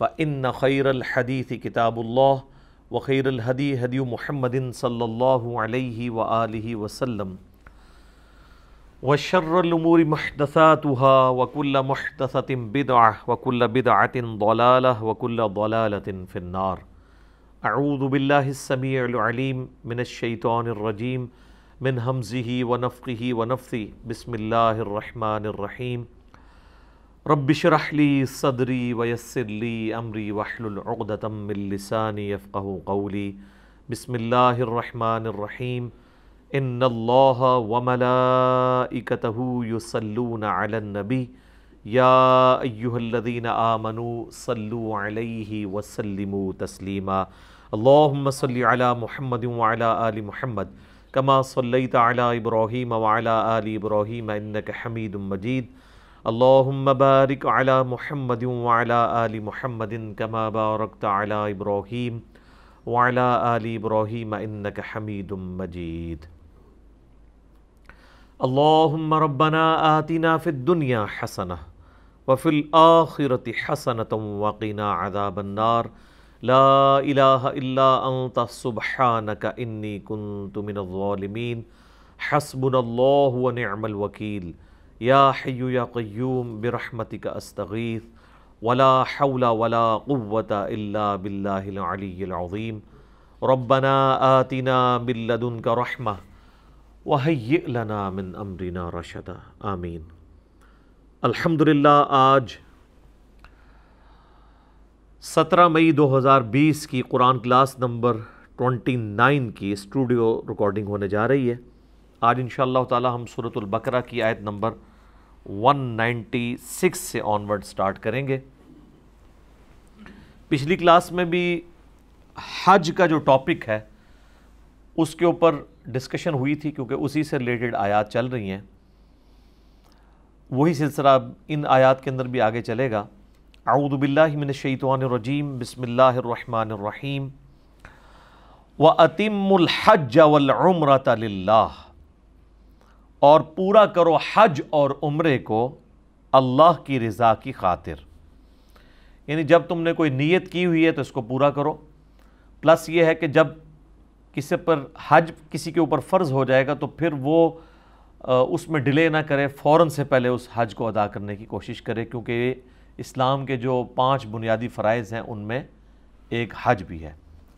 فإن خير الحديث كتاب الله وخير الهدي هدي محمد صلى الله عليه وآله وسلم وشر الأمور محدثاتها وكل محدثة بدعة وكل بدعة ضلالة وكل ضلالة في النار أعوذ بالله السميع العليم من الشيطان الرجيم من همزه ونفقه ونفثه بسم الله الرحمن الرحيم रबिशरहली सदरी वयसरली अमरी वाहलतमिलसानी यफ़़ कौली बसमीम इन वमलाकतहू युसलून अलनबी यादीन आमनु सल्लु अलैहि वसल्लिमु तस्लीमा अल्लाहुम्म सल्लि अला मुहम्मद वाला आलि मुहम्मद कमा सल्लैत अला इब्राहीम वाला आलि इब्राहीम इन्नक हमीद मजीद बारिक अला महमद वाला आली महमदिन कमा बारकत अला इब्राहिम वाला आली इब्राहिम इन्नक हमीद मजीद अल्लाहुम्म रब्बना आतिना फ़िद दुनिया हसना वफ़िल आखिरत हसनत वक़ीना अदाबन्नार ला इलाह इल्ला अंत सुबहानक इन्नी कुन्तु मिनज़्ज़ालिमीन हस्बुनल्लाहु व निअमल वकील या हयु या क्यूम बिरहमति का अस्तगीफ़ वला हौला वला क़ुवत इल्ला बिल्लाज़ीम रब्बना आतिना बिल्लदुन का रहमा वहय लना मिन अमरिना रशदा आमीन अल्हम्दुलिल्लाह आज 17 मई 2020 की कुरान क्लास नंबर 29 की स्टूडियो रिकॉर्डिंग होने जा रही है आज इन ताला हम सूरतुल बकरा की आयत नंबर 196 से ऑनवर्ड स्टार्ट करेंगे पिछली क्लास में भी हज का जो टॉपिक है उसके ऊपर डिस्कशन हुई थी क्योंकि उसी से रिलेटेड आयात चल रही हैं वही सिलसिला अब इन आयात के अंदर भी आगे चलेगा आऊदबिल्लाशैतवानरजीम बसमिल्लर रहीम व अतिमल हज तल्ला और पूरा करो हज और उम्रे को अल्लाह की रज़ा की खातिर यानी जब तुमने कोई नीयत की हुई है तो इसको पूरा करो प्लस ये है कि जब किसी पर हज किसी के ऊपर फ़र्ज़ हो जाएगा तो फिर वो उसमें डिले ना करे फ़ौर से पहले उस हज को अदा करने की कोशिश करे क्योंकि इस्लाम के जो पांच बुनियादी फ़रज़ हैं उनमें एक हज भी है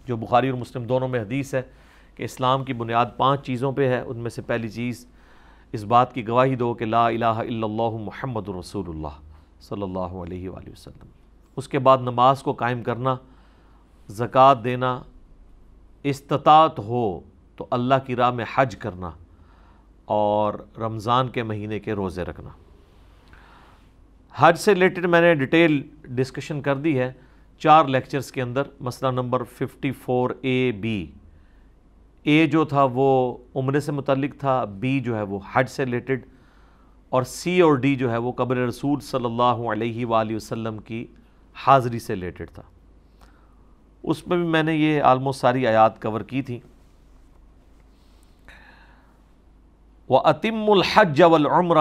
जो बुखारी और मुस्लिम दोनों में हदीस है कि इस्लाम की बुनियाद पांच चीज़ों पे है उनमें से पहली चीज़ इस बात की गवाही दो कि ला महमद रसूलुल्लाह सल्लल्लाहु अलैहि वसल्लम उसके बाद नमाज को कायम करना ज़क़़त देना इस्तात हो तो अल्लाह की राह में हज करना और रमज़ान के महीने के रोज़े रखना हज से रिलेटेड मैंने डिटेल डिस्कशन कर दी है चार लेक्चर्स के अंदर मसला number fifty four A B A जो था वो उम्र से मुतलक था बी जो है वो हज से रिलेटेड और सी और डी जो है वो कब्र रसूल सल्लल्लाहु अलैहि वसल्लम की हाज़री से रिलेटेड था उसमें भी मैंने ये आलमोस्ट सारी आयात कवर की थी व अतिमहज वमर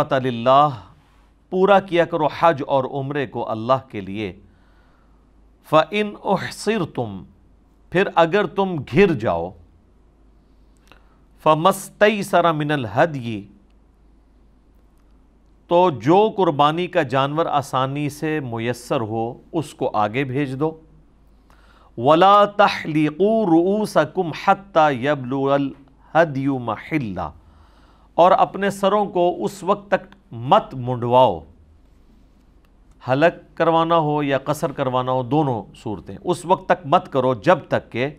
पूरा किया करो हज और उम्र को अल्लाह के लिए फ़ इन तुम फिर अगर तुम घिर जाओ फमस्तई सरा मिनल हद ये तो जो कुर्बानी का जानवर आसानी से मैसर हो उसको आगे भेज दो वला तहलीक़ू रूसकुम हत्ता हद यु महिल्ला और अपने सरों को उस वक्त तक मत मुंडवाओ हलक करवाना हो या कसर करवाना हो दोनों सूरतें उस वक्त तक मत करो जब तक के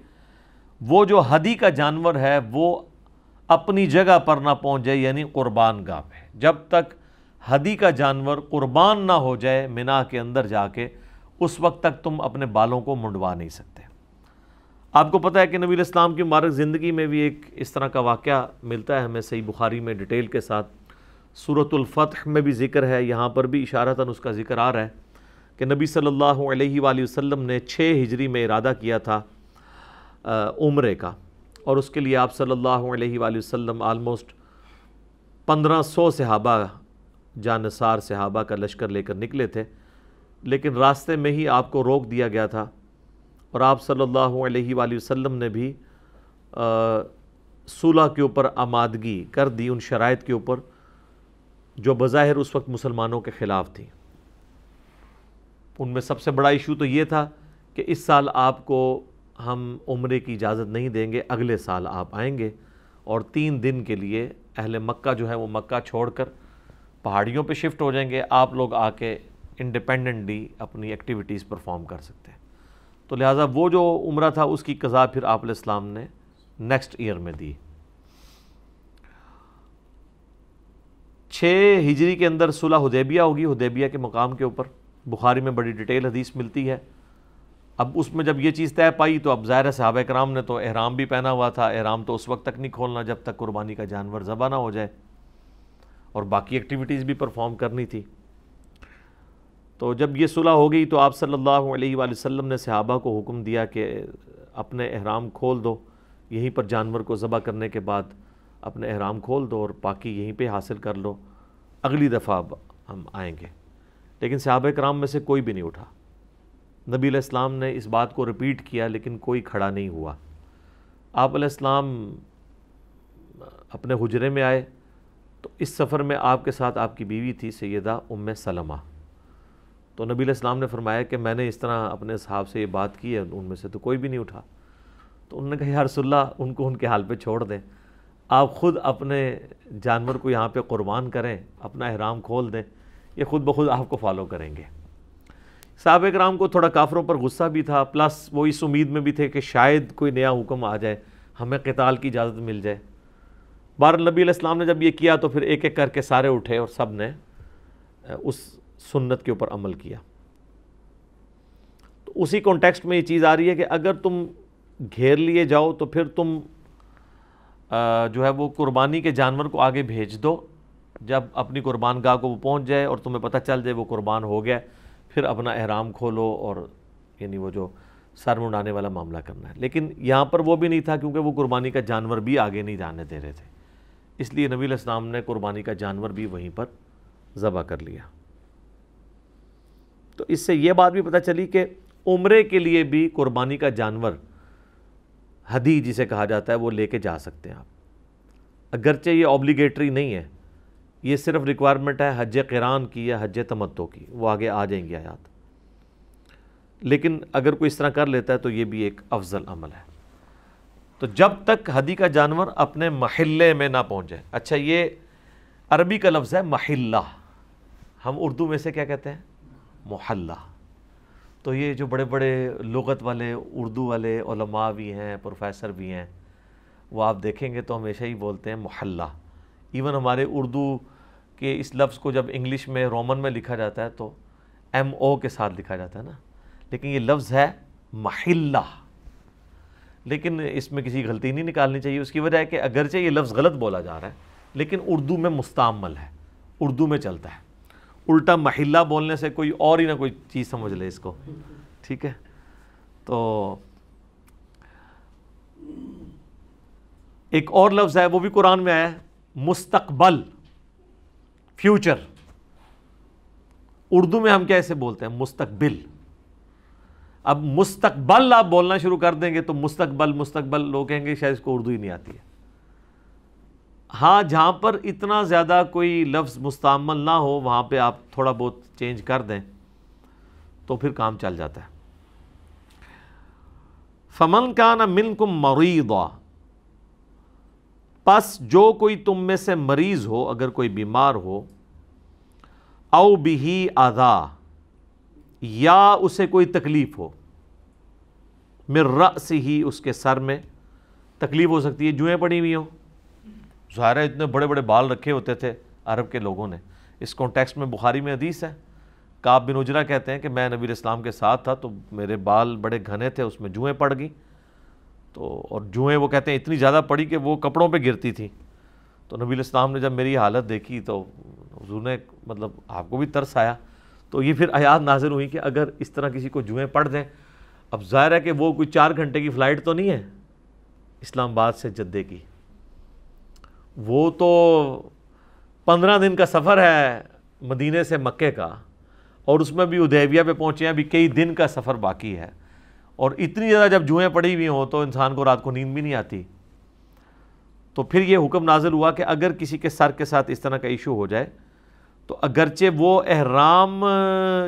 वो जो हदी का जानवर है वो अपनी जगह पर ना पहुँच जाए यानी कुर्बान गाह पे जब तक हदी का जानवर कुर्बान ना हो जाए मिना के अंदर जाके उस वक्त तक तुम अपने बालों को मुंडवा नहीं सकते आपको पता है कि नबी इस्लाम की मारक ज़िंदगी में भी एक इस तरह का वाक़ मिलता है हमें सही बुखारी में डिटेल के साथ सूरतुल्फ़तह में भी जिक्र है यहाँ पर भी इशारता उसका जिक्र आ रहा है कि नबी सल्लल्लाहु अलैहि वसल्लम ने छः हिजरी में इरादा किया था उम्र का और उसके लिए आप सल्लल्लाहु अलैहि वसल्लम आलमोस्ट पंद्रह सौ सहाबा जानसार सहाबा का लश्कर लेकर निकले थे लेकिन रास्ते में ही आपको रोक दिया गया था और आप सल्लल्लाहु अलैहि वसल्लम ने भी सुलह के ऊपर आमादगी कर दी उन शराइत के ऊपर जो बज़ाहिर उस वक्त मुसलमानों के ख़िलाफ़ थी उनमें सबसे बड़ा इशू तो ये था कि इस साल आपको हम उम्र की इजाज़त नहीं देंगे अगले साल आप आएंगे और तीन दिन के लिए अहल मक्का जो है वो मक्का छोड़कर पहाड़ियों पे शिफ्ट हो जाएंगे आप लोग आके इंडिपेंडेंटली अपनी एक्टिविटीज़ परफॉर्म कर सकते हैं तो लिहाजा वो जो उम्र था उसकी कज़ा फिर आप इस्लाम ने नेक्स्ट ईयर में दी छः हिजरी के अंदर सुलह उदेबिया होगी हुदैबिया के मकाम के ऊपर बुखारी में बड़ी डिटेल हदीस मिलती है अब उसमें जब ये चीज़ तय पाई तो अब ज़ाहिर साहब कराम ने तो अहराम भी पहना हुआ था अहराम तो उस वक्त तक नहीं खोलना जब तक कुर्बानी का जानवर ज़बा ना हो जाए और बाकी एक्टिविटीज़ भी परफॉर्म करनी थी तो जब ये सुलह हो गई तो आप सल्लल्लाहु अलैहि वसल्लम ने सहाबा को हुक्म दिया कि अपने अहराम खोल दो यहीं पर जानवर को ज़बह करने के बाद अपने अहराम खोल दो और बाकी यहीं पे हासिल कर लो अगली दफ़ा हम आएंगे लेकिन सहाबा कराम में से कोई भी नहीं उठा नबी इस्लाम ने इस बात को रिपीट किया लेकिन कोई खड़ा नहीं हुआ आप इस्लाम अपने हुजरे में आए तो इस सफ़र में आपके साथ आपकी बीवी थी सैदा उम सलमा तो नबी इस्लाम ने फरमाया कि मैंने इस तरह अपने साहब से ये बात की है उनमें से तो कोई भी नहीं उठा तो उन्होंने कहा यार सुल्ला उनको उनके हाल पे छोड़ दें आप ख़ुद अपने जानवर को यहाँ पे कुर्बान करें अपना अहराम खोल दें ये ख़ुद ब खुद आपको फॉलो करेंगे साहब कराम को थोड़ा काफरों पर गुस्सा भी था प्लस वो इस उम्मीद में भी थे कि शायद कोई नया हुक्म आ जाए हमें कताल की इजाज़त मिल जाए बार नबी इस्लाम ने जब ये किया तो फिर एक एक करके सारे उठे और सब ने उस सुन्नत के ऊपर अमल किया तो उसी कॉन्टेक्स्ट में ये चीज़ आ रही है कि अगर तुम घेर लिए जाओ तो फिर तुम जो है वो कुर्बानी के जानवर को आगे भेज दो जब अपनी कुर्बान गाह को वो पहुँच जाए और तुम्हें पता चल जाए वो कुर्बान हो गया फिर अपना अहराम खोलो और यानी वो जो सर मुंडाने वाला मामला करना है लेकिन यहाँ पर वो भी नहीं था क्योंकि वो कुर्बानी का जानवर भी आगे नहीं जाने दे रहे थे इसलिए नबी इस्लाम ने कुर्बानी का जानवर भी वहीं पर ज़बह कर लिया तो इससे ये बात भी पता चली कि उम्र के लिए भी कुर्बानी का जानवर हदी जिसे कहा जाता है वो लेके जा सकते हैं आप अगरचे ये ऑब्लिगेटरी नहीं है ये सिर्फ रिक्वायरमेंट है हज किरान की या हज तमत्तों की वो आगे आ जाएंगी आयात लेकिन अगर कोई इस तरह कर लेता है तो ये भी एक अफजल अमल है तो जब तक हदी का जानवर अपने महल्ले में ना पहुँचे जाए अच्छा ये अरबी का लफ्ज़ है महिला हम उर्दू में से क्या कहते हैं मोहल्ला तो ये जो बड़े बड़े लगत वाले उर्दू वाले भी हैं प्रोफेसर भी हैं वो आप देखेंगे तो हमेशा ही बोलते हैं मोहल्ला इवन हमारे उर्दू के इस लफ्ज़ को जब इंग्लिश में रोमन में लिखा जाता है तो एम ओ के साथ लिखा जाता है ना लेकिन ये लफ्ज़ है महिला लेकिन इसमें किसी गलती नहीं निकालनी चाहिए उसकी वजह है कि अगरचे ये लफ्ज़ गलत बोला जा रहा है लेकिन उर्दू में मुस्तमल है उर्दू में चलता है उल्टा महिला बोलने से कोई और ही ना कोई चीज़ समझ ले इसको ठीक है तो एक और लफ्ज़ है वो भी कुरान में आया है मुस्तकबल फ्यूचर उर्दू में हम कैसे बोलते हैं मुस्तकबिल अब मुस्तकबल आप बोलना शुरू कर देंगे तो मुस्तकबल मुस्तकबल लोग कहेंगे शायद इसको उर्दू ही नहीं आती है हाँ जहाँ पर इतना ज़्यादा कोई लफ्ज़ मुस्तमल ना हो वहाँ पे आप थोड़ा बहुत चेंज कर दें तो फिर काम चल जाता है फमन का ना मिनकुम मरीदा पस जो कोई तुम में से मरीज हो अगर कोई बीमार हो औ बिही आधा या उसे कोई तकलीफ हो मेर से ही उसके सर में तकलीफ हो सकती है जुएं पड़ी हुई हों ज़ाहिर इतने बड़े बड़े बाल रखे होते थे अरब के लोगों ने इस कॉन्टेक्स्ट में बुखारी में हदीस है काब बिन उजरा कहते हैं कि मैं नबी इस्लाम के साथ था तो मेरे बाल बड़े घने थे उसमें जुएं पड़ गई तो और जुएँ वो कहते हैं इतनी ज़्यादा पड़ी कि वो कपड़ों पर गिरती थी तो नबी इस्लाम ने जब मेरी हालत देखी तो हजू ने मतलब आपको भी तरस आया तो ये फिर आयात नाज़िल हुई कि अगर इस तरह किसी को जुएँ पड़ दें अब ज़ाहिर है कि वो कोई चार घंटे की फ़्लाइट तो नहीं है इस्लामाबाद से जद्दे की वो तो पंद्रह दिन का सफ़र है मदीने से मक्के का और उसमें भी उदैविया पे पहुँचे हैं अभी कई दिन का सफ़र बाकी है और इतनी ज़्यादा जब जुएँ पड़ी हुई हों तो इंसान को रात को नींद भी नहीं आती तो फिर ये हुक्म नाजिल हुआ कि अगर किसी के सर के साथ इस तरह का इशू हो जाए तो अगरचे वो अहराम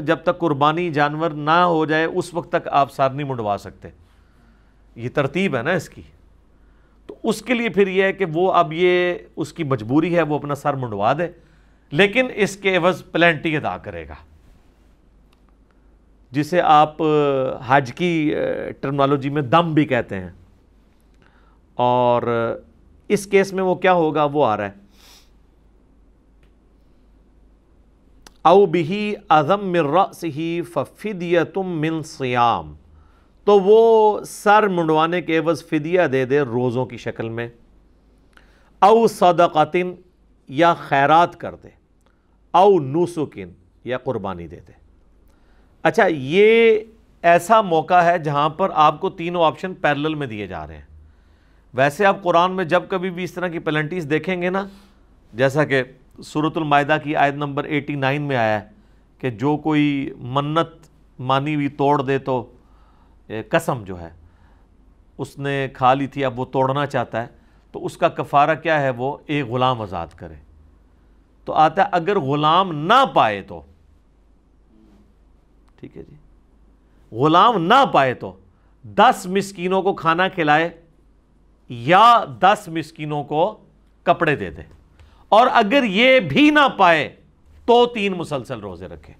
जब तक कुर्बानी जानवर ना हो जाए उस वक्त तक आप सर नहीं मुंडवा सकते ये तरतीब है ना इसकी तो उसके लिए फिर यह है कि वो अब ये उसकी मजबूरी है वो अपना सर मुंडवा दे लेकिन इसके एवज़ प्लेंटी अदा करेगा जिसे आप हज की टर्मनोलॉजी में दम भी कहते हैं और इस केस में वो क्या होगा वो आ रहा है औ बिही अज़म मिर्रस ही तुम मिन सयाम तो वो सर मुंडवाने के एवज फ़िदिया दे दे रोज़ों की शक्ल में अव सदक़तिन या खैरात कर दे अव नूसुकिन या क़ुरबानी दे दे अच्छा ये ऐसा मौका है जहाँ पर आपको तीनों ऑप्शन पैरेलल में दिए जा रहे हैं वैसे आप कुरान में जब कभी भी इस तरह की पेनल्टीज़ देखेंगे ना जैसा कि सूरतमायदा की आयत नंबर 89 में आया है कि जो कोई मन्नत मानी हुई तोड़ दे तो कसम जो है उसने खा ली थी अब वो तोड़ना चाहता है तो उसका कफ़ारा क्या है वो एक ग़ुलाम आज़ाद करे तो आता है अगर ग़ुलाम ना पाए तो ठीक है जी गुलाम ना पाए तो दस मिसकीनों को खाना खिलाए या दस मिस्किनों को कपड़े दे दे और अगर ये भी ना पाए तो तीन मुसलसल रोजे रखे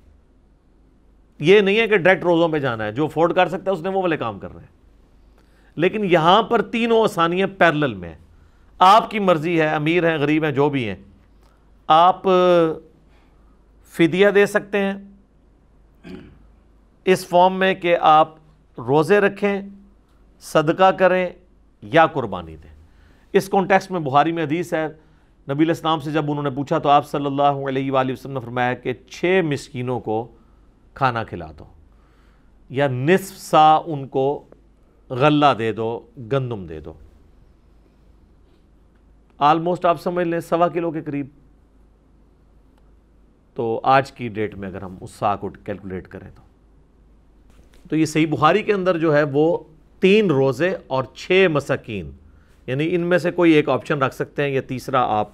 ये नहीं है कि डायरेक्ट रोजों पे जाना है जो अफोर्ड कर सकता है उसने वो वाले काम कर रहे हैं लेकिन यहां पर तीनों आसानियां पैरेलल में हैं आपकी मर्जी है अमीर है गरीब है जो भी है आप फिदिया दे सकते हैं इस फॉर्म में कि आप रोज़े रखें सदका करें या कुर्बानी दें इस कॉन्टेक्स्ट में बुहारी में हदीस है नबी इस्लाम से जब उन्होंने पूछा तो आप सल्लल्लाहु अलैहि वसल्लम ने फरमाया कि छः मस्किनों को खाना खिला दो या निसफ सा उनको गल्ला दे दो गंदम दे दो आलमोस्ट आप समझ लें सवा किलो के करीब तो आज की डेट में अगर हम उस सा को कैलकुलेट करें तो तो ये सही बुखारी के अंदर जो है वो तीन रोज़े और छः मसकिन यानी इनमें से कोई एक ऑप्शन रख सकते हैं या तीसरा आप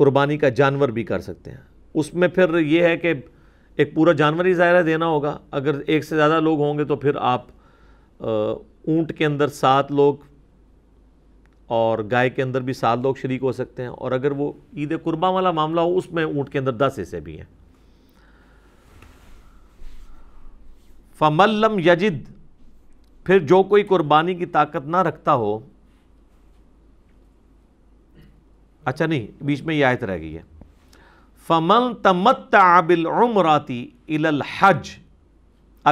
कुर्बानी का जानवर भी कर सकते हैं उसमें फिर ये है कि एक पूरा जानवर ही ज़ायरा देना होगा अगर एक से ज़्यादा लोग होंगे तो फिर आप ऊँट के अंदर सात लोग और गाय के अंदर भी सात लोग शरीक हो सकते हैं और अगर वो ईद कुर्बा वाला मामला हो उसमें ऊँट के अंदर दस हिस्से भी हैं फमल्लम यजिद फिर जो कोई कुर्बानी की ताकत ना रखता हो अच्छा नहीं बीच में ये आयत रह गई है फमल तमत आबिल उमराती इल हज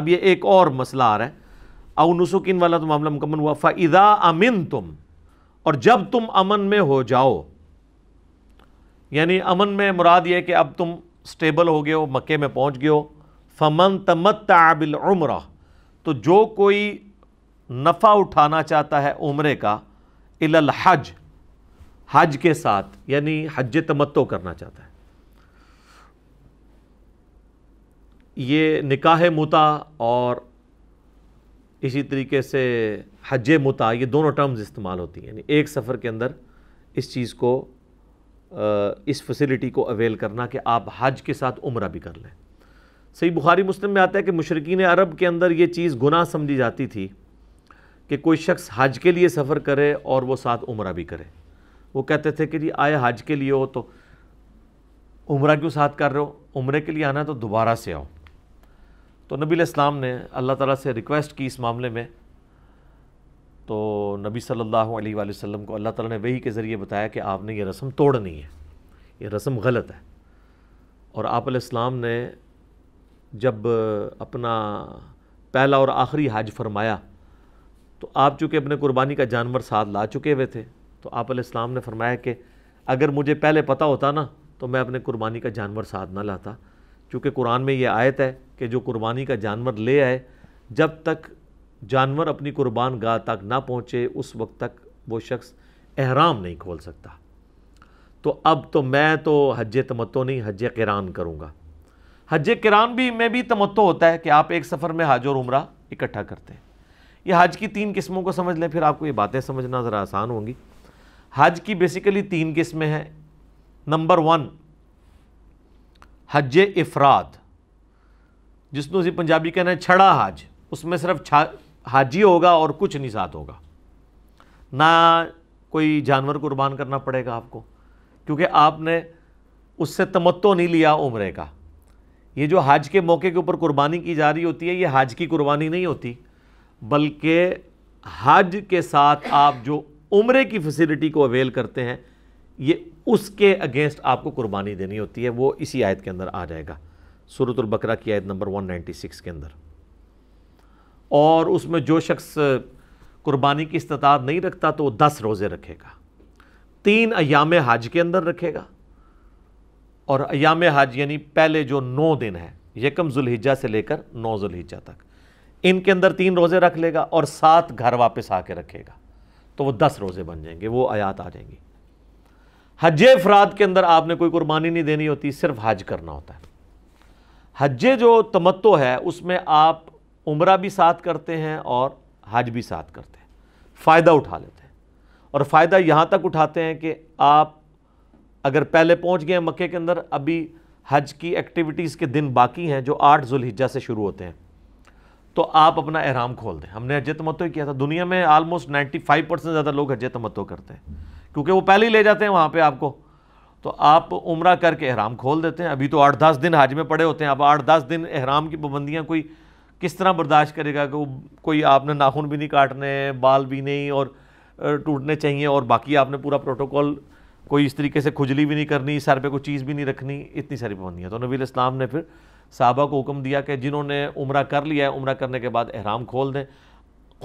अब ये एक और मसला आ रहा है अवनुसुकिन वाला तो मामला मुकम्मल हुआ फ़ादा अमिन तुम और जब तुम अमन में हो जाओ यानी अमन में मुराद यह कि अब तुम स्टेबल हो गए हो मक्के में पहुंच गए हो फमन तमत आबिल उम्र तो जो कोई नफ़ा उठाना चाहता है उम्र का इलल हज हज के साथ यानी हज तमत्तो करना चाहता है ये निकाह मुता और इसी तरीके से हज मुता ये दोनों टर्म्स इस्तेमाल होती हैं यानी एक सफ़र के अंदर इस चीज़ को इस फैसिलिटी को अवेल करना कि आप हज के साथ उम्र भी कर लें सही बुखारी मुस्लिम में आता है कि मशरकिन अरब के अंदर ये चीज़ गुनाह समझी जाती थी कि कोई शख्स हज के लिए सफ़र करे और वो साथ उम्र भी करे वो कहते थे कि जी आए हज के लिए हो तो उम्र क्यों साथ कर रहे हो उम्र के लिए आना तो दोबारा से आओ तो नबी इस्लाम ने अल्लाह ताला से रिक्वेस्ट की इस मामले में तो नबी सल्लल्लाहु अलैहि वसल्लम को अल्लाह ताला ने वही के ज़रिए बताया कि आपने ये रस्म तोड़नी है ये रस्म गलत है और आप ने जब अपना पहला और आखिरी हज फरमाया तो आप चूँकि अपने कुर्बानी का जानवर साथ ला चुके हुए थे तो आप इस्लाम ने फरमाया कि अगर मुझे पहले पता होता ना तो मैं अपने कुर्बानी का जानवर साथ ना लाता क्योंकि कुरान में ये आयत है कि जो कुर्बानी का जानवर ले आए जब तक जानवर अपनी कुर्बान गाह तक ना पहुँचे उस वक्त तक वो शख्स अहराम नहीं खोल सकता तो अब तो मैं तो हज तमतो नहीं हज किरान करूँगा हज किराम भी में भी तमत्तो होता है कि आप एक सफ़र में हज और उम्र इकट्ठा करते हैं ये हज की तीन किस्मों को समझ लें फिर आपको ये बातें समझना ज़रा आसान होंगी हज की बेसिकली तीन किस्में हैं नंबर वन हज इफराद जिसनों से पंजाबी कहना है छड़ा हज उसमें सिर्फ हाजी होगा और कुछ नहीं साथ होगा ना कोई जानवर कुर्बान करना पड़ेगा आपको क्योंकि आपने उससे तमत्तो नहीं लिया उम्र का ये जो हाज के मौके के ऊपर कुर्बानी की जा रही होती है ये हाज की कुर्बानी नहीं होती बल्कि हज के साथ आप जो उम्र की फैसिलिटी को अवेल करते हैं ये उसके अगेंस्ट आपको कुर्बानी देनी होती है वो इसी आयत के अंदर आ जाएगा सूरतुल्बकरा की आयत नंबर 196 के अंदर और उसमें जो शख्स कुर्बानी की इस्तात नहीं रखता तो वो दस रोज़े रखेगा तीन अयाम हाज के अंदर रखेगा और अयाम हज यानी पहले जो नौ दिन है यकम जुल्हिजा से लेकर नौ जुल्हिजा तक इनके अंदर तीन रोज़े रख लेगा और सात घर वापस आके रखेगा तो वो दस रोज़े बन जाएंगे वो आयात आ जाएंगी हज अफराद के अंदर आपने कोई कुर्बानी नहीं देनी होती सिर्फ हज करना होता है हज जो तमत्तो है उसमें आप उम्र भी साथ करते हैं और हज भी साथ करते हैं फ़ायदा उठा लेते हैं और फ़ायदा यहाँ तक उठाते हैं कि आप अगर पहले पहुंच गए मक्के के अंदर अभी हज की एक्टिविटीज़ के दिन बाकी हैं जो आठ जुलहिजा से शुरू होते हैं तो आप अपना एहराम खोल दें हमने हजत मतो किया था दुनिया में आलमोस्ट 95 परसेंट ज़्यादा लोग हजत मतो करते हैं क्योंकि वो पहले ही ले जाते हैं वहाँ पे आपको तो आप उम्र करके एहराम खोल देते हैं अभी तो आठ दस दिन हज में पड़े होते हैं अब आठ दस दिन एहराम की पाबंदियाँ कोई किस तरह बर्दाश्त करेगा कि कोई आपने नाखून भी नहीं काटने बाल भी नहीं और टूटने चाहिए और बाकी आपने पूरा प्रोटोकॉल कोई इस तरीके से खुजली भी नहीं करनी सर पे कोई चीज़ भी नहीं रखनी इतनी सारी पाबंदियाँ तो नबी इस्लाम ने फिर साहबा को हुक्म दिया कि जिन्होंने उम्र कर लिया है उम्र करने के बाद अहराम खोल दें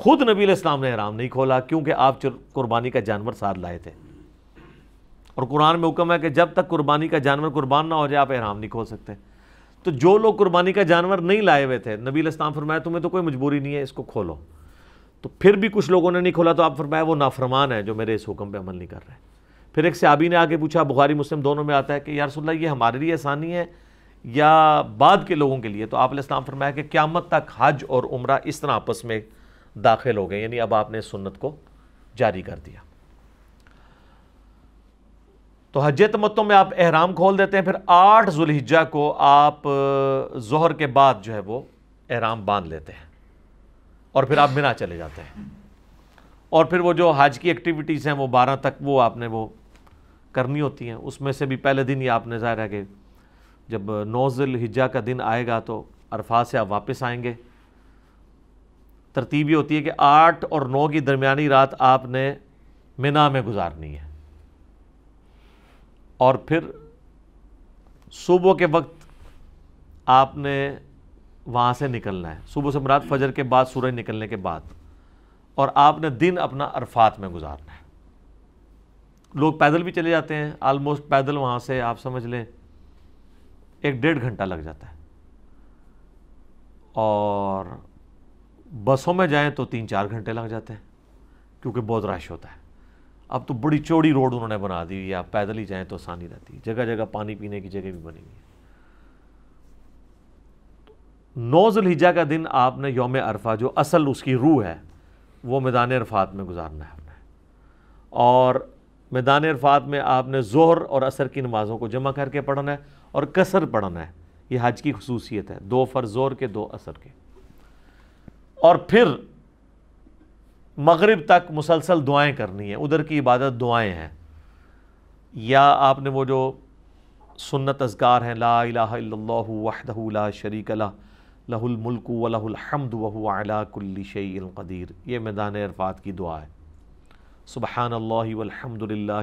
खुद नबी इस्लाम ने अहराम नहीं खोला क्योंकि आप कुर्बानी का जानवर साथ लाए थे और कुरान में हुक्म है कि जब तक कुर्बानी का जानवर कुर्बान ना हो जाए आप अहराम नहीं खोल सकते तो जो लोग कुर्बानी का जानवर नहीं लाए हुए थे नबी इस्लाम फरमाया तुम्हें तो कोई मजबूरी नहीं है इसको खोलो तो फिर भी कुछ लोगों ने नहीं खोला तो आप फरमाया वो नाफरमान है जो मेरे इस हुक्म पे अमल नहीं कर रहे फिर एक सयाबी ने आके पूछा बुखारी मुस्लिम दोनों में आता है कि सुल्ला ये हमारे लिए आसानी है या बाद के लोगों के लिए तो आप इस्लाम फरमाया कि क्यामत तक हज और उम्र इस तरह आपस में दाखिल हो गए यानी अब आपने सुन्नत को जारी कर दिया तो हज तमतों में आप एहराम खोल देते हैं फिर आठ जुल्हिजा को आप जहर के बाद जो है वो एहराम बांध लेते हैं और फिर आप मिना चले जाते हैं और फिर वो जो हज की एक्टिविटीज़ हैं वो बारह तक वो आपने वो करनी होती हैं उसमें से भी पहले दिन ही आपने ज़ाहिर है कि जब नौज़ल हिज्जा का दिन आएगा तो अरफा से आप वापस आएंगे तरतीब ये होती है कि आठ और नौ की दरमियानी रात आपने मिना में गुजारनी है और फिर सुबह के वक्त आपने वहाँ से निकलना है सुबह से मुराद फजर के बाद सूरज निकलने के बाद और आपने दिन अपना अरफात में गुजारना है लोग पैदल भी चले जाते हैं आलमोस्ट पैदल वहाँ से आप समझ लें एक डेढ़ घंटा लग जाता है और बसों में जाएं तो तीन चार घंटे लग जाते हैं क्योंकि बहुत रश होता है अब तो बड़ी चौड़ी रोड उन्होंने बना दी है आप पैदल ही जाएं तो आसानी रहती है जगह जगह पानी पीने की जगह भी बनी हुई है हिजा का दिन आपने योम अरफा जो असल उसकी रूह है वो मैदान अरफात में गुजारना है आपने और मैदान अरफात में आपने जोहर और असर की नमाज़ों को जमा करके पढ़ना है और कसर पढ़ना है ये हज की खसूसियत है दो फ़र जोर के दो असर के और फिर मगरब तक मुसलसल दुआएँ करनी है उधर की इबादत दुआएँ हैं या आपने वो जो सुन्नत अजगार हैं ला वहदला शरीक लहुल मुल्क वलहमद वहला कुल्ली शैल ये मैदान अरफात की दुआ है सुबहान अल्लाह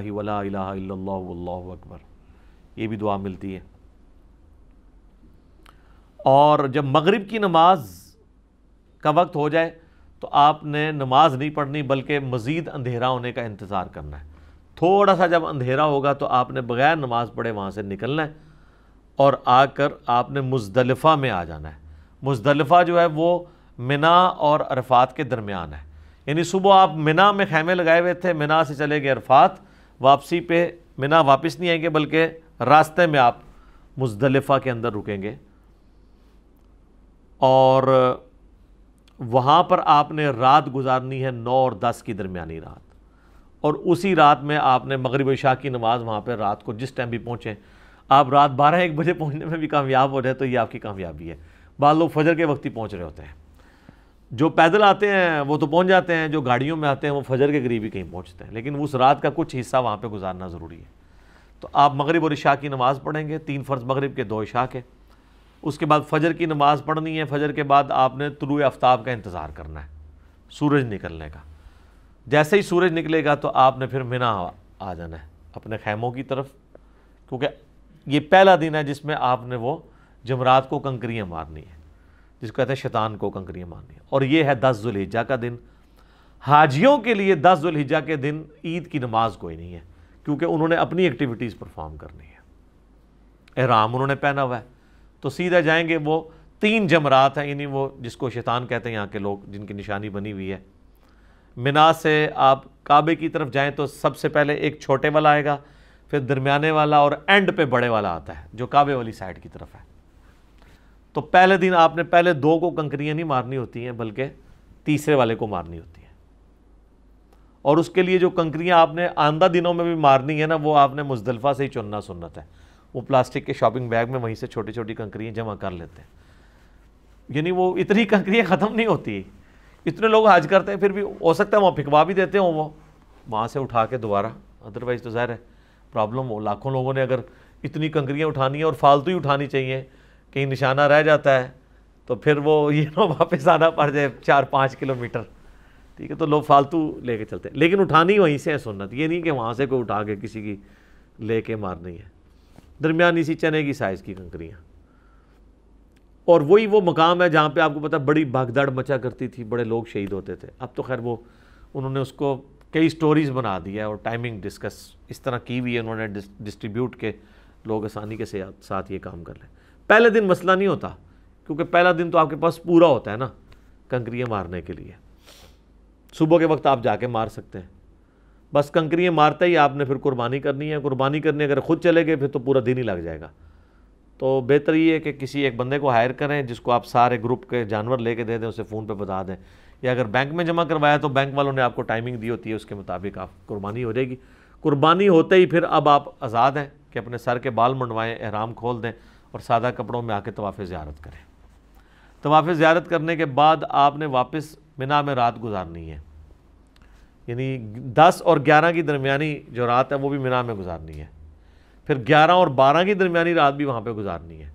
अकबर ये भी दुआ मिलती है और जब मगरिब की नमाज का वक्त हो जाए तो आपने नमाज नहीं पढ़नी बल्कि मज़ीद अंधेरा होने का इंतज़ार करना है थोड़ा सा जब अंधेरा होगा तो आपने बग़ैर नमाज पढ़े वहाँ से निकलना है और आकर आपने मुजदलफ़ा में आ जाना है मुजदलफ़ा जो है वो मिना और अरफात के दरमियान है यानी सुबह आप मिना में खैमे लगाए हुए थे मिना से चले गए अरफात वापसी पे मिना वापस नहीं आएंगे बल्कि रास्ते में आप मुजलफ़ा के अंदर रुकेंगे और वहाँ पर आपने रात गुजारनी है नौ और दस की दरमियानी रात और उसी रात में आपने मगरब शाह की नमाज़ वहाँ पर रात को जिस टाइम भी पहुँचें आप रात बारह एक बजे पहुँचने में भी कामयाब हो जाए तो ये आपकी कामयाबी है बाद लोग फजर के वक्त ही पहुँच रहे होते हैं जो पैदल आते हैं वो तो पहुंच जाते हैं जो गाड़ियों में आते हैं वो फजर के करीब ही कहीं पहुंचते हैं लेकिन उस रात का कुछ हिस्सा वहाँ पे गुजारना ज़रूरी है तो आप मगरिब और इशा की नमाज़ पढ़ेंगे तीन फ़र्ज़ मगरिब के दो इशा के उसके बाद फजर की नमाज़ पढ़नी है फजर के बाद आपने तुलु आफ्ताब का इंतज़ार करना है सूरज निकलने का जैसे ही सूरज निकलेगा तो आपने फिर मिना आ जाना है अपने खैमों की तरफ क्योंकि ये पहला दिन है जिसमें आपने वो जमरात को कंकरियाँ मारनी है जिसको कहते हैं शैतान को कंकरियाँ मारनी और ये है दस जुलहिजा का दिन हाजियों के लिए दस जुलहिजा के दिन ईद की नमाज कोई नहीं है क्योंकि उन्होंने अपनी एक्टिविटीज़ परफॉर्म करनी है एहराम उन्होंने पहना हुआ है तो सीधा जाएंगे वो तीन जमरात हैं यानी वो जिसको शैतान कहते हैं यहाँ के लोग जिनकी निशानी बनी हुई है मिना से आप काबे की तरफ जाएं तो सबसे पहले एक छोटे वाला आएगा फिर दरमियाने वाला और एंड पे बड़े वाला आता है जो काबे वाली साइड की तरफ है तो पहले दिन आपने पहले दो को कंकरियाँ नहीं मारनी होती हैं बल्कि तीसरे वाले को मारनी होती है और उसके लिए जो कंकरियाँ आपने आंदा दिनों में भी मारनी है ना वो आपने मुजदलफा से ही चुनना सुनना है वो प्लास्टिक के शॉपिंग बैग में वहीं से छोटी छोटी कंकरियाँ जमा कर लेते हैं यानी वो इतनी कंकरियाँ ख़त्म नहीं होती इतने लोग हाज करते हैं फिर भी हो सकता है वहाँ फिकवा भी देते हो वो वहाँ से उठा के दोबारा अदरवाइज़ तो ज़ाहिर है प्रॉब्लम हो लाखों लोगों ने अगर इतनी कंकरियाँ उठानी है और फालतू ही उठानी चाहिए कहीं निशाना रह जाता है तो फिर वो ये ना वापस आना पड़ जाए चार पाँच किलोमीटर ठीक है तो लोग फालतू लेके चलते हैं लेकिन उठानी वहीं से है सुन्नत ये नहीं कि वहाँ से कोई उठा के किसी की ले के मारनी है दरमियानी सी चने की साइज़ की कंकरियाँ और वही वो मकाम है जहाँ पे आपको पता बड़ी भागदड़ मचा करती थी बड़े लोग शहीद होते थे अब तो खैर वो उन्होंने उसको कई स्टोरीज़ बना दी है और टाइमिंग डिस्कस इस तरह की हुई है उन्होंने डिस्ट्रीब्यूट के लोग आसानी के साथ ये काम कर लें पहले दिन मसला नहीं होता क्योंकि पहला दिन तो आपके पास पूरा होता है ना कंकरियाँ मारने के लिए सुबह के वक्त आप जाके मार सकते हैं बस कंकरियाँ मारते ही आपने फिर कुर्बानी करनी है कुर्बानी करनी अगर खुद चले गए फिर तो पूरा दिन ही लग जाएगा तो बेहतर ये है कि किसी एक बंदे को हायर करें जिसको आप सारे ग्रुप के जानवर लेके दे दें उसे फ़ोन पे बता दें या अगर बैंक में जमा करवाया तो बैंक वालों ने आपको टाइमिंग दी होती है उसके मुताबिक आप कुर्बानी हो जाएगी कुर्बानी होते ही फिर अब आप आज़ाद हैं कि अपने सर के बाल मंडवाएँ एहराम खोल दें और सादा कपड़ों में आके तवाफ़ ज़्यारत करें तवाफ़ ज़्यारत करने के बाद आपने वापस मिना में रात गुजारनी है यानी दस और ग्यारह की दरमियानी जो रात है वो भी मिना में गुजारनी है फिर ग्यारह और बारह की दरमियानी रात भी वहाँ पर गुजारनी है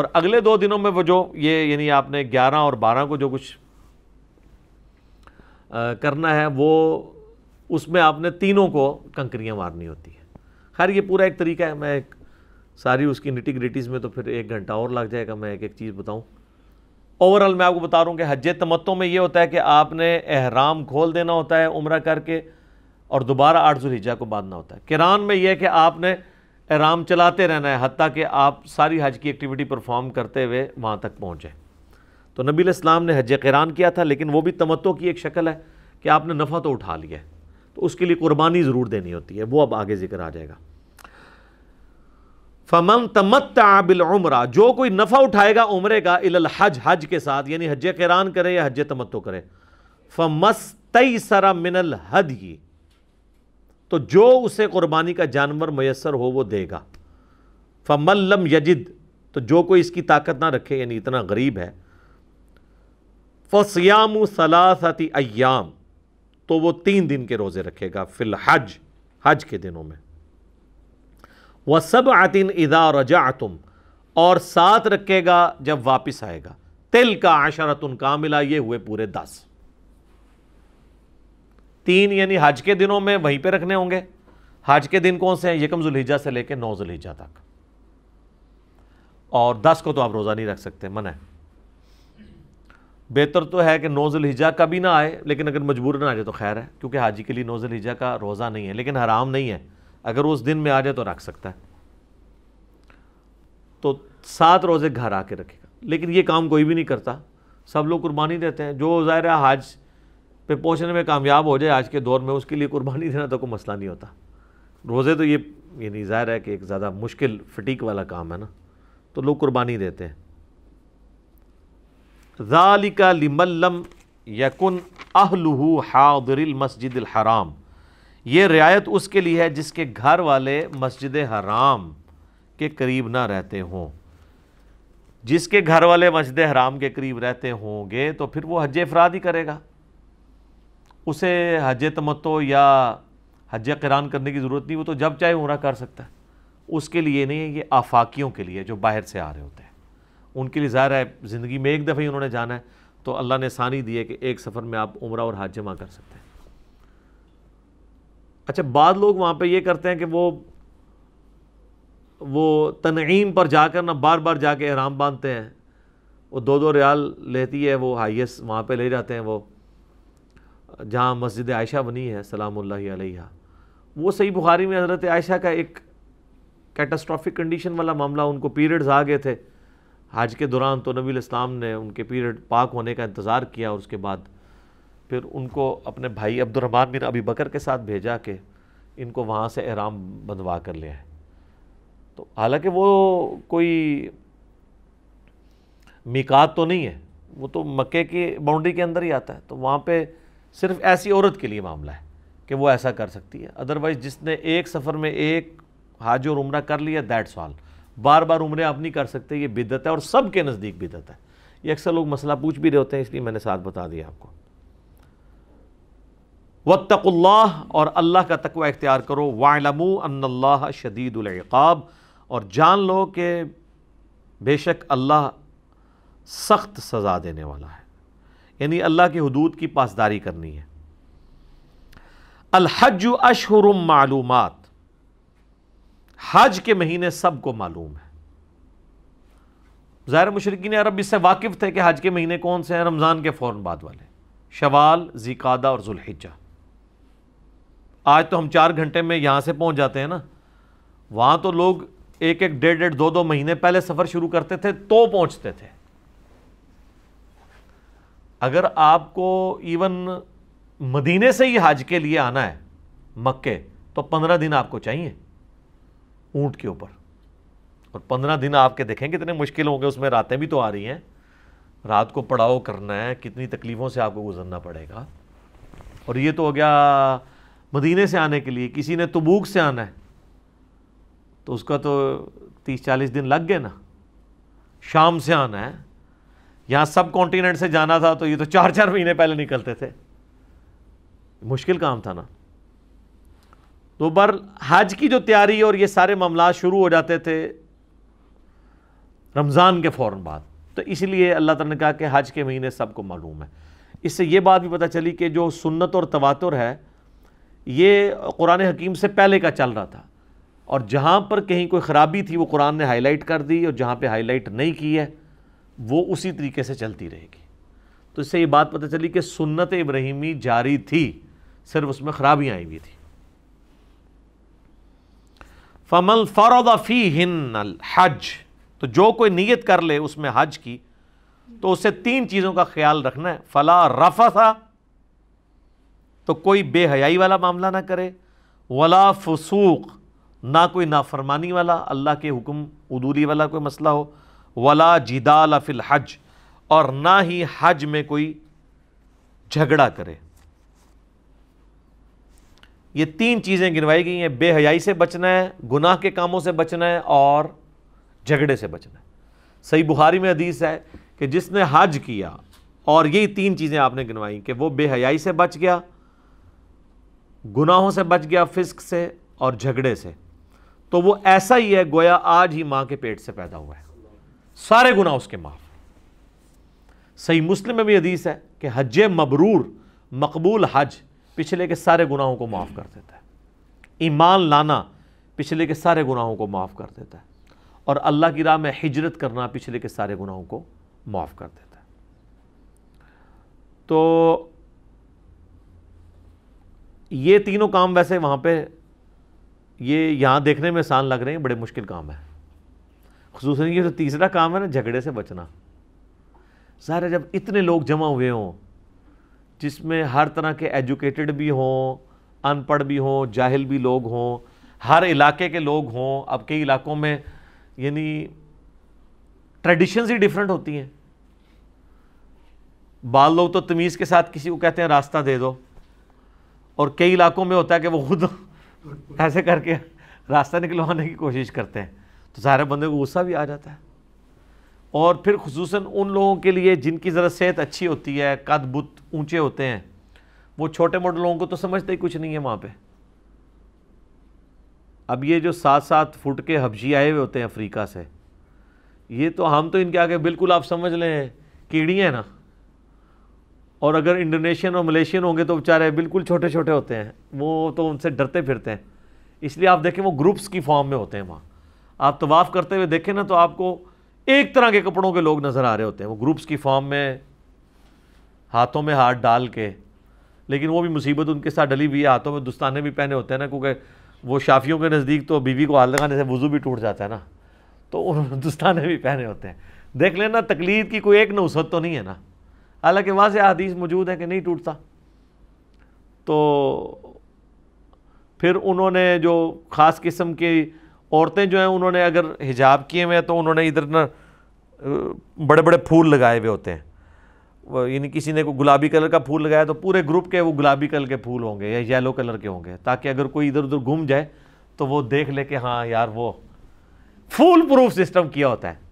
और अगले दो दिनों में वो जो ये यानी आपने ग्यारह और बारह को जो कुछ आ, करना है वो उसमें आपने तीनों को कंकरियाँ मारनी होती है खैर ये पूरा एक तरीका है मैं एक सारी उसकी निटी ग्रिटीज़ में तो फिर एक घंटा और लग जाएगा मैं एक एक चीज़ बताऊँ ओवरऑल मैं आपको बता रहा हूँ कि हज तमत्तों में ये होता है कि आपने अहराम खोल देना होता है उम्र करके और दोबारा आठ जुलहिजा को बांधना होता है किरान में यह है कि आपने अहराम चलाते रहना है हती कि आप सारी हज की एक्टिविटी परफॉर्म करते हुए वहाँ तक पहुँचें तो नबी इस्लाम ने हज किरान किया था लेकिन वो भी तमत्तों की एक शक्ल है कि आपने नफ़ा तो उठा लिया है तो उसके लिए कुर्बानी ज़रूर देनी होती है वो अब आगे ज़िक्र आ जाएगा फमन तमत्ताबिल उम्रा जो कोई नफ़ा उठाएगा उम्र का इल हज हज के साथ यानी हज करान करे या हज तमत्तो करे तई सरा मिनल हद ये तो जो उसे कुर्बानी का जानवर मैसर हो वो देगा फमल्लम यजिद तो जो कोई इसकी ताकत ना रखे यानी इतना गरीब है फसयाम सलासती अयाम तो वो तीन दिन के रोज़े रखेगा फिल हज के दिनों में व सब आतिन इदा रजा तुम और साथ रखेगा जब वापस आएगा तिल का का मिला ये हुए पूरे दस तीन यानी हज के दिनों में वहीं पे रखने होंगे हज के दिन कौन से हैं यकम जुलहिजा से लेकर नौ जुलहिजा तक और दस को तो आप रोज़ा नहीं रख सकते मन है बेहतर तो है कि नौजल हिजा का भी ना आए लेकिन अगर मजबूर ना आ जाए तो खैर है क्योंकि हाजी के लिए नौजल हिजा का रोज़ा नहीं है लेकिन हराम नहीं है अगर उस दिन में आ जाए तो रख सकता है तो सात रोज़े घर आके रखेगा लेकिन ये काम कोई भी नहीं करता सब लोग कुर्बानी देते हैं जो ज़ाहिर है हाज पे पहुँचने में कामयाब हो जाए आज के दौर में उसके लिए कुर्बानी देना तो कोई मसला नहीं होता रोज़े तो ये ये नहीं ज़ाहिर है कि एक ज़्यादा मुश्किल फटीक वाला काम है ना तो लोग कुर्बानी देते हैं ज़ालिका लिमल्लम यकुन अहलहू हादिर मस्जिद हराम ये रियायत उसके लिए है जिसके घर वाले मस्जिद हराम के करीब ना रहते हों जिसके घर वाले मस्जिद हराम के करीब रहते होंगे तो फिर वो हज अफराद ही करेगा उसे हज तमतो या हज करान करने की ज़रूरत नहीं वो तो जब चाहे उमरा कर सकता है उसके लिए नहीं है ये आफाकियों के लिए जो बाहर से आ रहे होते हैं उनके लिए ज़ाहिर है ज़िंदगी में एक दफ़े ही उन्होंने जाना है तो अल्लाह ने सानी दी है कि एक सफ़र में आप उम्र और हज जमा कर सकते हैं अच्छा बाद लोग वहाँ पे ये करते हैं कि वो वो तनईम पर जाकर ना बार बार जाके एहराम बांधते हैं वो दो दो रियाल लेती है वो हाइस वहाँ पे ले जाते हैं वो जहाँ मस्जिद आयशा बनी है सलाम अलैहा वो सही बुखारी में हज़रत आयशा का एक कैटास्ट्रॉफिक कंडीशन वाला मामला उनको पीरियड्स आ गए थे हज के दौरान तो नबी इस्लाम ने उनके पीरियड पाक होने का इंतज़ार किया और उसके बाद फिर उनको अपने भाई अब्दुलरहमान बिन अभी बकर के साथ भेजा के इनको वहाँ से एहराम बंधवा कर ले आए तो हालांकि वो कोई मिकात तो नहीं है वो तो मक्के की बाउंड्री के अंदर ही आता है तो वहाँ पे सिर्फ ऐसी औरत के लिए मामला है कि वो ऐसा कर सकती है अदरवाइज़ जिसने एक सफ़र में एक हाज और उम्र कर लिया दैट सॉल बार बार उम्र आप नहीं कर सकते ये बिदत है और सब के नज़दीक बिदत है ये अक्सर लोग मसला पूछ भी रहे होते हैं इसलिए मैंने साथ बता दिया आपको वत्तकुल्लाह और अल्लाह का तकवा इख्तियार करो वालमू अन्ल्ला शदीदुल्क़ाब और जान लो कि बेशक अल्लाह सख्त सज़ा देने वाला है यानी अल्लाह की हदूद की पासदारी करनी है अलहज अशहर मालूम हज के महीने सब को मालूम है ज़ाहिर मशरकिन अरब इससे वाकिफ़ थे कि हज के महीने कौन से हैं रमज़ान के फ़ौर बाद वाले शवाल ज़िकादा और जुल्हिजा आज तो हम चार घंटे में यहाँ से पहुँच जाते हैं ना वहाँ तो लोग एक एक डेढ़ डेढ़ दो दो महीने पहले सफ़र शुरू करते थे तो पहुँचते थे अगर आपको इवन मदीने से ही हज के लिए आना है मक्के तो पंद्रह दिन आपको चाहिए ऊँट के ऊपर और पंद्रह दिन आपके देखेंगे कितने मुश्किल होंगे उसमें रातें भी तो आ रही हैं रात को पड़ाव करना है कितनी तकलीफ़ों से आपको गुजरना पड़ेगा और ये तो हो गया मदीने से आने के लिए किसी ने तबूक से आना है तो उसका तो तीस चालीस दिन लग गए ना शाम से आना है यहाँ सब कॉन्टीनेंट से जाना था तो ये तो चार चार महीने पहले निकलते थे मुश्किल काम था ना तो बर हज की जो तैयारी और ये सारे मामला शुरू हो जाते थे रमज़ान के फ़ौर बाद तो इसलिए अल्लाह ताला ने कहा कि हज के महीने सबको मालूम है इससे ये बात भी पता चली कि जो सुन्नत और तवातुर है ये कुरान हकीम से पहले का चल रहा था और जहाँ पर कहीं कोई ख़राबी थी वो कुरान ने हाईलाइट कर दी और जहाँ पे हाईलाइट नहीं की है वो उसी तरीके से चलती रहेगी तो इससे ये बात पता चली कि सुन्नत इब्राहिमी जारी थी सिर्फ उसमें ख़राबियाँ आई हुई थी फमल फ़ी हिन हज तो जो कोई नीयत कर ले उसमें हज की तो उससे तीन चीज़ों का ख्याल रखना है फ़ला रफ़ा था तो कोई बेहयाई वाला मामला ना करे वला फसूक ना कोई नाफरमानी वाला अल्लाह के हुक्म उदूरी वाला कोई मसला हो वला जिदाल फिल हज और ना ही हज में कोई झगड़ा करे ये तीन चीज़ें गिनवाई गई हैं बेहयाई से बचना है गुनाह के कामों से बचना है और झगड़े से बचना है सही बुखारी में हदीस है कि जिसने हज किया और यही तीन चीज़ें आपने गिनवाई कि वो बेहयाई से बच गया गुनाहों से बच गया फिस्क से और झगड़े से तो वो ऐसा ही है गोया आज ही माँ के पेट से पैदा हुआ है सारे गुनाह उसके माफ सही मुस्लिम में भी हदीस है कि हज मबरूर मकबूल हज पिछले के सारे गुनाहों को माफ़ कर देता है ईमान लाना पिछले के सारे गुनाहों को माफ़ कर देता है और अल्लाह की राह में हिजरत करना पिछले के सारे गुनाहों को माफ़ कर देता है तो ये तीनों काम वैसे वहाँ पे ये यहाँ देखने में आसान लग रहे हैं बड़े मुश्किल काम है खसूस ये जो तीसरा काम है ना झगड़े से बचना सारे जब इतने लोग जमा हुए हों जिसमें हर तरह के एजुकेटेड भी हों अनपढ़ भी हों जाहिल भी लोग हों हर इलाके के लोग हों अब कई इलाकों में यानी ट्रेडिशंस ही डिफरेंट होती हैं बाल लोग तो तमीज़ के साथ किसी को कहते हैं रास्ता दे दो और कई इलाकों में होता है कि वो खुद ऐसे करके रास्ता निकलवाने की कोशिश करते हैं तो सारे बंदे को गुस्सा भी आ जाता है और फिर खसूस उन लोगों के लिए जिनकी ज़रा सेहत अच्छी होती है कद बुत ऊँचे होते हैं वो छोटे मोटे लोगों को तो समझते ही कुछ नहीं है वहाँ पर अब ये जो सात सात फुट के हबशी आए हुए होते हैं अफ्रीका से ये तो हम तो इनके आगे बिल्कुल आप समझ लें कीड़ी है ना और अगर इंडोनेशियन और मलेशियन होंगे तो बेचारे बिल्कुल छोटे छोटे होते हैं वो तो उनसे डरते फिरते हैं इसलिए आप देखें वो ग्रुप्स की फॉर्म में होते हैं वहाँ आप तवाफ़ करते हुए देखें ना तो आपको एक तरह के कपड़ों के लोग नज़र आ रहे होते हैं वो ग्रुप्स की फॉर्म में हाथों में हाथ डाल के लेकिन वो भी मुसीबत उनके साथ डली हुई है हाथों में दुस्ताने भी पहने होते हैं ना क्योंकि वो शाफियों के नज़दीक तो बीवी को हाल लगाने से वज़ू भी टूट जाता है ना तो उन्होंने दुस्ताने भी पहने होते हैं देख लेना तकलीद की कोई एक नौसत तो नहीं है ना हालांकि वाज अदीस मौजूद है कि नहीं टूटता तो फिर उन्होंने जो ख़ास किस्म की औरतें जो हैं उन्होंने अगर हिजाब किए हुए हैं तो उन्होंने इधर ना बड़े बड़े फूल लगाए हुए होते हैं यानी किसी ने को गुलाबी कलर का फूल लगाया तो पूरे ग्रुप के वो गुलाबी कलर के फूल होंगे या येलो कलर के होंगे ताकि अगर कोई इधर उधर घूम जाए तो वो देख ले कि हाँ यार वो फूल प्रूफ सिस्टम किया होता है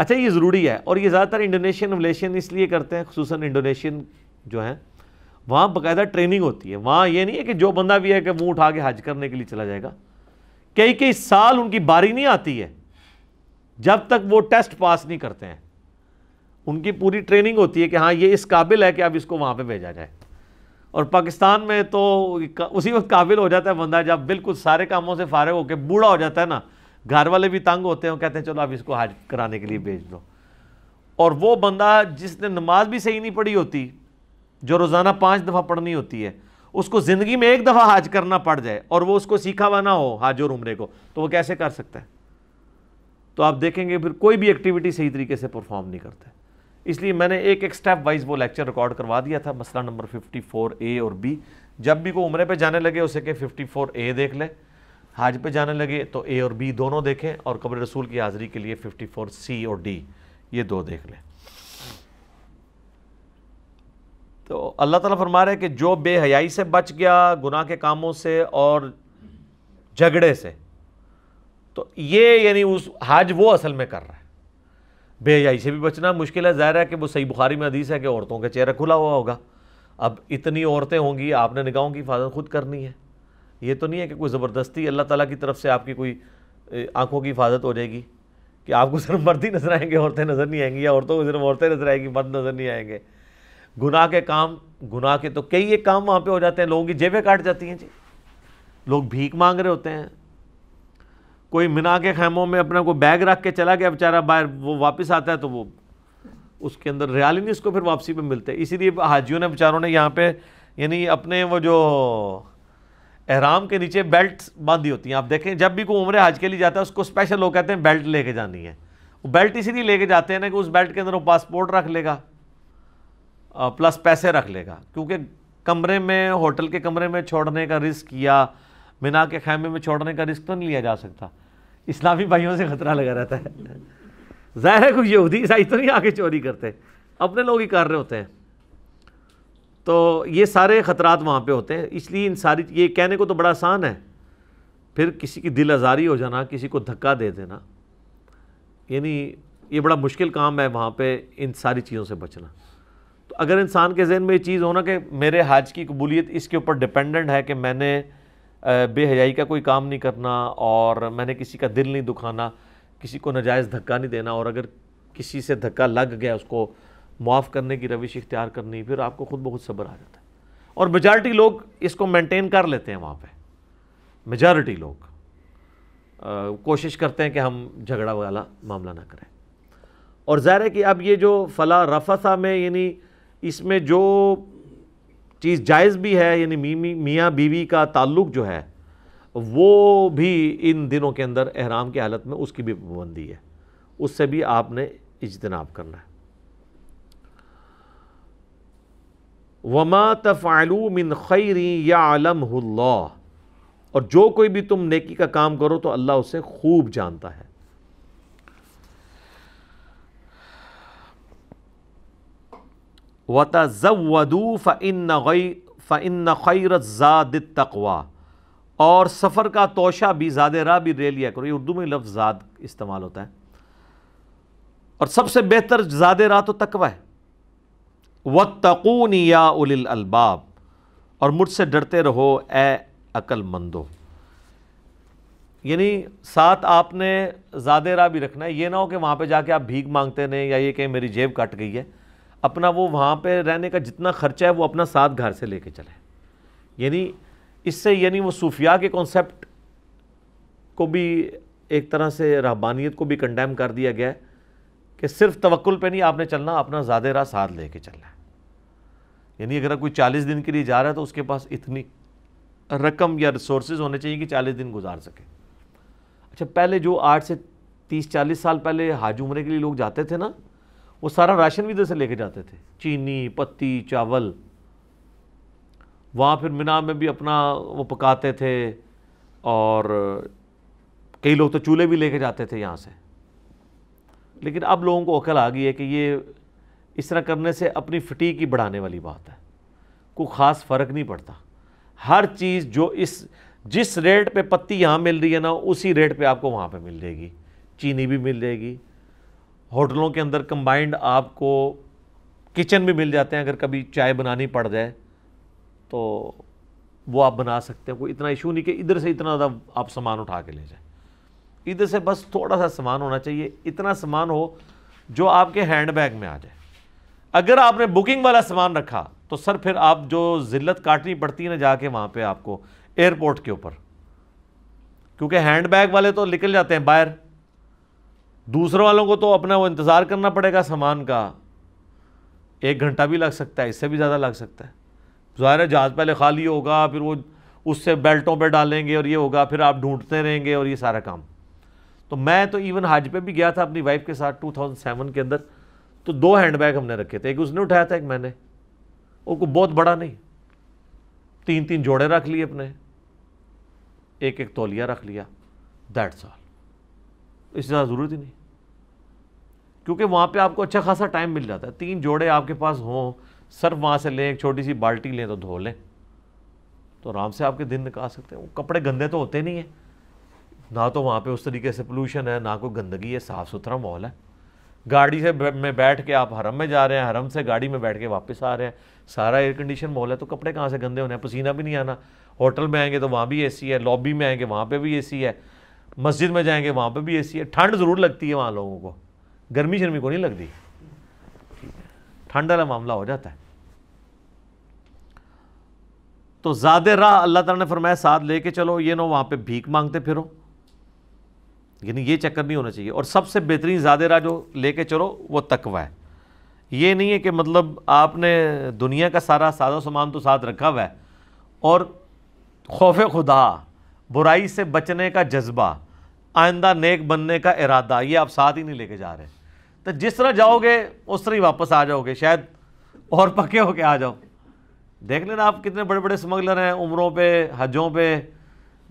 अच्छा ये ज़रूरी है और ये ज़्यादातर इंडोनेशियन रिलेशन इसलिए करते हैं खूस इंडोनेशियन जो हैं वहाँ बाकायदा ट्रेनिंग होती है वहाँ ये नहीं है कि जो बंदा भी है कि मुँह उठा के हज करने के लिए चला जाएगा कई कई साल उनकी बारी नहीं आती है जब तक वो टेस्ट पास नहीं करते हैं उनकी पूरी ट्रेनिंग होती है कि हाँ ये इस काबिल है कि अब इसको वहाँ पे भेजा जाए और पाकिस्तान में तो उसी वक्त काबिल हो जाता है बंदा जब बिल्कुल सारे कामों से फारग होकर बूढ़ा हो जाता है ना घर वाले भी तंग होते हैं कहते हैं चलो आप इसको हाज कराने के लिए भेज दो और वो बंदा जिसने नमाज भी सही नहीं पढ़ी होती जो रोज़ाना पाँच दफ़ा पढ़नी होती है उसको ज़िंदगी में एक दफ़ा हाज करना पड़ जाए और वो उसको सीखा हुआ ना हो हाज और उम्रे को तो वो कैसे कर सकता है तो आप देखेंगे फिर कोई भी एक्टिविटी सही तरीके से परफॉर्म नहीं करता इसलिए मैंने एक एक स्टेप वाइज वो लेक्चर रिकॉर्ड करवा दिया था मसला नंबर 54 ए और बी जब भी को उम्र पे जाने लगे उसे के 54 ए देख लें हाज पे जाने लगे तो ए और बी दोनों देखें और कब्र रसूल की हाज़िरी के लिए 54 सी और डी ये दो देख लें तो अल्लाह ताला फरमा रहे हैं कि जो बेहयाई से बच गया गुनाह के कामों से और झगड़े से तो ये यानी उस हाज वो असल में कर रहा है बेहयाई से भी बचना मुश्किल है ज़ाहिर है कि वो सही बुखारी में हदीस है कि औरतों का चेहरा खुला हुआ होगा अब इतनी औरतें होंगी आपने निगाहों की हिफाजत खुद करनी है ये तो नहीं है कि कोई ज़बरदस्ती अल्लाह ताला की तरफ से आपकी कोई आंखों की हिफाजत हो जाएगी कि आपको सिर्फ मर्द ही नज़र आएंगे औरतें नज़र नहीं आएंगी या औरतों को सिर्फ औरतें नज़र आएंगी मर्द नज़र नहीं आएंगे गुनाह के काम गुनाह के तो कई एक काम वहाँ पे हो जाते हैं लोगों की जेबें काट जाती हैं जी लोग भीख मांग रहे होते हैं कोई मिना के खैमों में अपना कोई बैग रख के चला गया बेचारा बाहर वो वापस आता है तो वो उसके अंदर रियाल ही नहीं उसको फिर वापसी पर मिलते इसीलिए हाजियों ने बेचारों ने यहाँ पर यानी अपने वो जो एहराम के नीचे बेल्ट बांधी होती हैं आप देखें जब भी कोई उम्र हाज के लिए जाता है उसको स्पेशल लोग कहते हैं बेल्ट लेके जानी है वो बेल्ट इसीलिए लेके जाते हैं ना कि उस बेल्ट के अंदर वो पासपोर्ट रख लेगा प्लस पैसे रख लेगा क्योंकि कमरे में होटल के कमरे में छोड़ने का रिस्क या मिना के खैमे में छोड़ने का रिस्क तो नहीं लिया जा सकता इस्लामी भाइयों से ख़तरा लगा रहता है ज़ाहिर है कोई यहूदी ईसाई तो नहीं आके चोरी करते अपने लोग ही कर रहे होते हैं तो ये सारे ख़तरात वहाँ पे होते हैं इसलिए इन सारी ये कहने को तो बड़ा आसान है फिर किसी की दिल आज़ारी हो जाना किसी को धक्का दे देना यानी ये बड़ा मुश्किल काम है वहाँ पे इन सारी चीज़ों से बचना तो अगर इंसान के जहन में ये चीज़ होना कि मेरे हाज की कबूलियत इसके ऊपर डिपेंडेंट है कि मैंने बेहयाई का कोई काम नहीं करना और मैंने किसी का दिल नहीं दुखाना किसी को नाजायज़ धक्का नहीं देना और अगर किसी से धक्का लग गया उसको माफ़ करने की रविश इख्तियार करनी फिर आपको खुद बहुत सब्र आ जाता है और मेजॉरिटी लोग इसको मेंटेन कर लेते हैं वहाँ पे मेजॉरिटी लोग आ, कोशिश करते हैं कि हम झगड़ा वाला मामला ना करें और ज़ाहिर है कि अब ये जो फला रफसा में यानी इसमें जो चीज़ जायज़ भी है यानी मी, मी, मियाँ बीवी का ताल्लुक जो है वो भी इन दिनों के अंदर एहराम की हालत में उसकी भी पाबंदी है उससे भी आपने इजतनाब करना है वमा तफ़ालू मिन खैरी या आलम और जो कोई भी तुम नेकी का काम करो तो अल्लाह उसे खूब जानता है वतज़वदू फ़िन फ़िन खैरत ज़ाद तकवा और सफ़र का तोशा भी ज़ाद राह भी रे लिया करो ये उर्दू में लफ्ज़ ज़ाद इस्तेमाल होता है और सबसे बेहतर ज़ाद राह तो तकवा है व तकून या उलिल अलबाब और मुझसे डरते रहो ए अक्लमंदो यानी साथ आपने ज़्यादा रा भी रखना है ये ना हो कि वहाँ पर जाके आप भीख मांगते रहें या ये कहें मेरी जेब कट गई है अपना वो वहाँ पर रहने का जितना खर्चा है वो अपना साथ घर से ले कर चले यानी इससे यानी वो सूफिया के कॉन्सेप्ट को भी एक तरह से रहबानियत को भी कंडेम कर दिया गया है कि सिर्फ तवक्ल पर नहीं आपने चलना अपना ज़्यादा राह साथ ले कर चलना यानी अगर आप कोई चालीस दिन के लिए जा रहा है तो उसके पास इतनी रकम या रिसोर्स होने चाहिए कि चालीस दिन गुजार सके अच्छा पहले जो आठ से तीस चालीस साल पहले हाज उमरे के लिए लोग जाते थे ना वो सारा राशन भी इधर से लेके जाते थे चीनी पत्ती चावल वहाँ फिर मीना में भी अपना वो पकाते थे और कई लोग तो चूल्हे भी लेके जाते थे यहाँ से लेकिन अब लोगों को अकल आ गई है कि ये इस तरह करने से अपनी फटी की बढ़ाने वाली बात है कोई ख़ास फ़र्क नहीं पड़ता हर चीज़ जो इस जिस रेट पे पत्ती यहाँ मिल रही है ना उसी रेट पे आपको वहाँ पे मिल जाएगी चीनी भी मिल जाएगी होटलों के अंदर कंबाइंड आपको किचन भी मिल जाते हैं अगर कभी चाय बनानी पड़ जाए तो वो आप बना सकते हैं कोई इतना इशू नहीं कि इधर से इतना ज़्यादा आप सामान उठा के ले जाए इधर से बस थोड़ा सा सामान होना चाहिए इतना सामान हो जो आपके हैंड बैग में आ जाए अगर आपने बुकिंग वाला सामान रखा तो सर फिर आप जो ज़िल्लत काटनी पड़ती है ना जाके वहाँ पे आपको एयरपोर्ट के ऊपर क्योंकि हैंड बैग वाले तो निकल जाते हैं बाहर दूसरों वालों को तो अपना वो इंतज़ार करना पड़ेगा सामान का एक घंटा भी लग सकता है इससे भी ज़्यादा लग सकता है ज़ाहिर है जहाज़ पहले खाली होगा फिर वो उससे बेल्टों पर डालेंगे और ये होगा फिर आप ढूंढते रहेंगे और ये सारा काम तो मैं तो इवन हाज पे भी गया था अपनी वाइफ के साथ 2007 के अंदर तो दो हैंड बैग हमने रखे थे एक उसने उठाया था एक मैंने वो को बहुत बड़ा नहीं तीन तीन जोड़े रख लिए अपने एक एक तौलिया रख लिया दैट्स ऑल इससे ज़्यादा ज़रूरत ही नहीं क्योंकि वहाँ पे आपको अच्छा खासा टाइम मिल जाता है तीन जोड़े आपके पास हों सर्फ वहाँ से लें एक छोटी सी बाल्टी लें तो धो लें तो आराम से आपके दिन निकाल सकते हैं वो कपड़े गंदे तो होते नहीं हैं ना तो वहाँ पे उस तरीके से पोलूशन है ना कोई गंदगी है साफ़ सुथरा माहौल है गाड़ी से में बैठ के आप हरम में जा रहे हैं हरम से गाड़ी में बैठ के वापस आ रहे हैं सारा एयर कंडीशन मॉल है तो कपड़े कहाँ से गंदे होने हैं पसीना भी नहीं आना होटल में आएंगे तो वहाँ भी एसी है लॉबी में आएंगे वहाँ पे भी एसी है मस्जिद में जाएंगे वहाँ पे भी एसी है ठंड ज़रूर लगती है वहाँ लोगों को गर्मी शर्मी को नहीं लगती ठंड वाला मामला हो जाता है तो ज़्यादा राह अल्लाह तला ने फरमाया साथ लेके चलो ये नो वहाँ पे भीख मांगते फिरो लेकिन ये चक्कर नहीं होना चाहिए और सबसे बेहतरीन ज़्यादा जो लेके चलो वो तकवा है ये नहीं है कि मतलब आपने दुनिया का सारा सादा सामान तो साथ रखा हुआ है और खौफ खुदा बुराई से बचने का जज्बा आइंदा नेक बनने का इरादा ये आप साथ ही नहीं लेके जा रहे तो जिस तरह जाओगे उस तरह ही वापस आ जाओगे शायद और पक्के होके आ जाओ देख लेना आप कितने बड़े बड़े स्मगलर हैं उम्रों पे हजों पे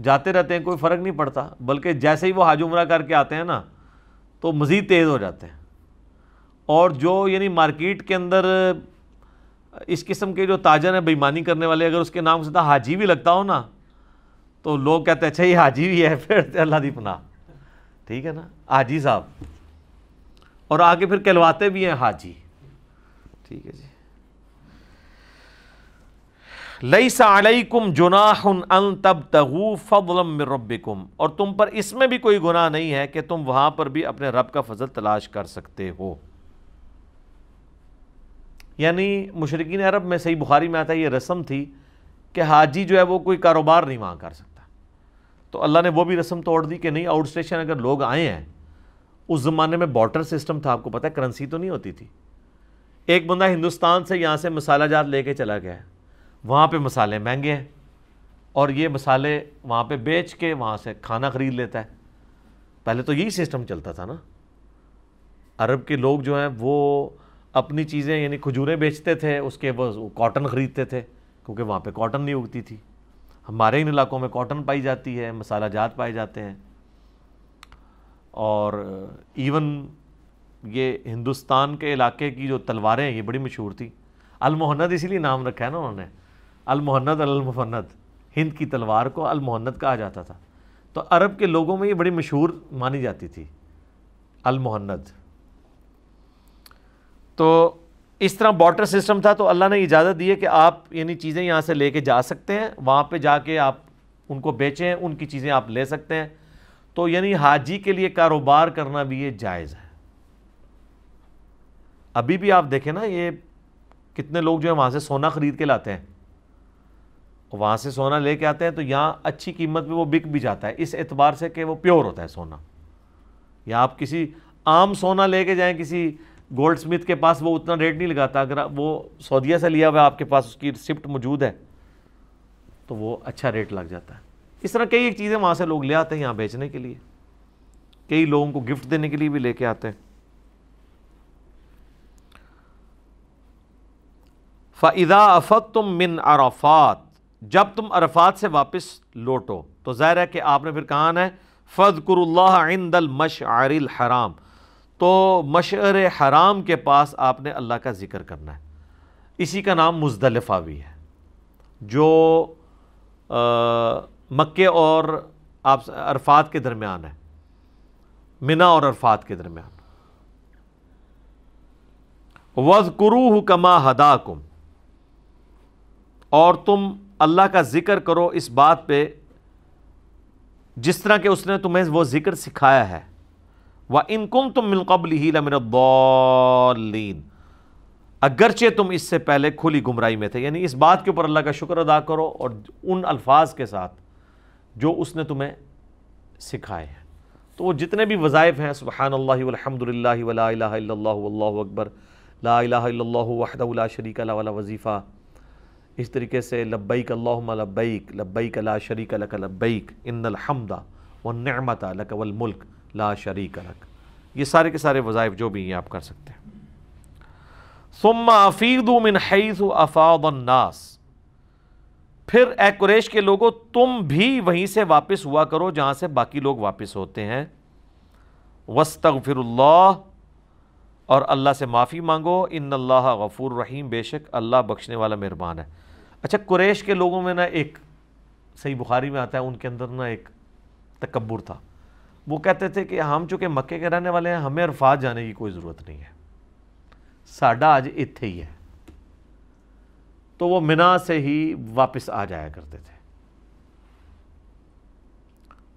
जाते रहते हैं कोई फ़र्क नहीं पड़ता बल्कि जैसे ही वो हाज उम्र करके आते हैं ना तो मज़ीद तेज़ हो जाते हैं और जो यानी मार्केट के अंदर इस किस्म के जो ताजर हैं बेईमानी करने वाले अगर उसके नाम से हाजी भी लगता हो ना तो लोग कहते हैं अच्छा ये हाजी भी है फिर तो अल्लाह दी पना ठीक है ना हाजी साहब और आगे फिर कहलवाते भी हैं हाजी ठीक है जी लईसा अलैकुम जुनाहन अन तब तगू फ़लम रबिकुम और तुम पर इसमें भी कोई गुनाह नहीं है कि तुम वहाँ पर भी अपने रब का फजल तलाश कर सकते हो यानी मशरकिन अरब में सही बुखारी में आता है ये रस्म थी कि हाजी जो है वो कोई कारोबार नहीं वहाँ कर सकता तो अल्लाह ने वो भी रस्म तोड़ दी कि नहीं आउट स्टेशन अगर लोग आए हैं उस ज़माने में बॉटर सिस्टम था आपको पता है करेंसी तो नहीं होती थी एक बंदा हिंदुस्तान से यहाँ से मसाला जात लेके चला गया है वहाँ पे मसाले महंगे हैं और ये मसाले वहाँ पे बेच के वहाँ से खाना ख़रीद लेता है पहले तो यही सिस्टम चलता था ना अरब के लोग जो हैं वो अपनी चीज़ें यानी खजूरें बेचते थे उसके वो कॉटन ख़रीदते थे क्योंकि वहाँ पे कॉटन नहीं उगती थी हमारे इन इलाकों में कॉटन पाई जाती है मसाला जात पाए जाते हैं और इवन ये हिंदुस्तान के इलाके की जो तलवारें हैं ये बड़ी मशहूर थी अलमोहन्नद इसीलिए नाम रखा है ना उन्होंने अलमहन्नत अलमफन्नत हिंद की तलवार को अलमहन्नत कहा जाता था तो अरब के लोगों में ये बड़ी मशहूर मानी जाती थी अलमहन्नत तो इस तरह बॉर्डर सिस्टम था तो अल्लाह ने इजाज़त दी है कि आप यानी चीज़ें यहाँ से लेके जा सकते हैं वहाँ पे जाके आप उनको बेचें उनकी चीज़ें आप ले सकते हैं तो यानी हाजी के लिए कारोबार करना भी ये जायज़ है अभी भी आप देखें ना ये कितने लोग जो है वहाँ से सोना ख़रीद के लाते हैं वहाँ से सोना लेके आते हैं तो यहाँ अच्छी कीमत में वो बिक भी जाता है इस एतबार से कि वो प्योर होता है सोना या आप किसी आम सोना लेके जाएं किसी गोल्ड स्मिथ के पास वो उतना रेट नहीं लगाता अगर वो सऊदिया से लिया हुआ आपके पास उसकी रिसिप्ट मौजूद है तो वो अच्छा रेट लग जाता है इस तरह कई एक चीज़ें वहाँ से लोग ले आते हैं यहाँ बेचने के लिए कई लोगों को गिफ्ट देने के लिए भी लेके आते हैं फाइदा अफ़त तुम मिन अराफात जब तुम अरफात से वापस लौटो तो ज़ाहिर है कि आपने फिर कहा है फ़द कुरल्लादल मशारिल हराम तो मशर हराम के पास आपने अल्लाह का ज़िक्र करना है इसी का नाम मुजदलफ़ा भी है जो मक्के और आप अरफात के दरमियान है मिना और अरफात के दरमियान वज़ कमा हदाकुम और तुम अल्लाह का ज़िक्र करो इस बात पे जिस तरह के उसने तुम्हें वो ज़िक्र सिखाया है व इनकुम तुम मिलकबल ही लमिन अगरचे तुम इससे पहले खुली गुमराही में थे यानी इस बात के ऊपर अल्लाह का शुक्र अदा करो और उन अल्फाज के साथ जो उसने तुम्हें सिखाए हैं तो वो जितने भी वज़ाइफ़ हैं सुबहान अकबर ला वहदा शरीक वजीफ़ा इस तरीके से लब्बैक अल्लाहुम्मा लब्बैक लब्बैक ला शरीक लक लब्बैक इन्नल हमदा व निमत लक वल मुल्क ला शरीक लक ये सारे के सारे वज़ाइफ जो भी हैं आप कर सकते हैं सुम्मा अफीदु मिन हैज़ अफ़ादन्नास फिर ए कुरैश के लोगों तुम भी वहीं से वापस हुआ करो जहाँ से बाकी लोग वापस होते हैं वस्तफ़िरल्ला और अल्लाह से माफ़ी मांगो इन अल्लाह गफ़ूर रहीम बेशक अल्लाह बख्शने वाला मेहरबान है अच्छा कुरैश के लोगों में ना एक सही बुखारी में आता है उनके अंदर ना एक तकबर था वो कहते थे कि हम चूँकि मक्के के रहने वाले हैं हमें अरफात जाने की कोई ज़रूरत नहीं है साडा आज इत ही है तो वो मिना से ही वापस आ जाया करते थे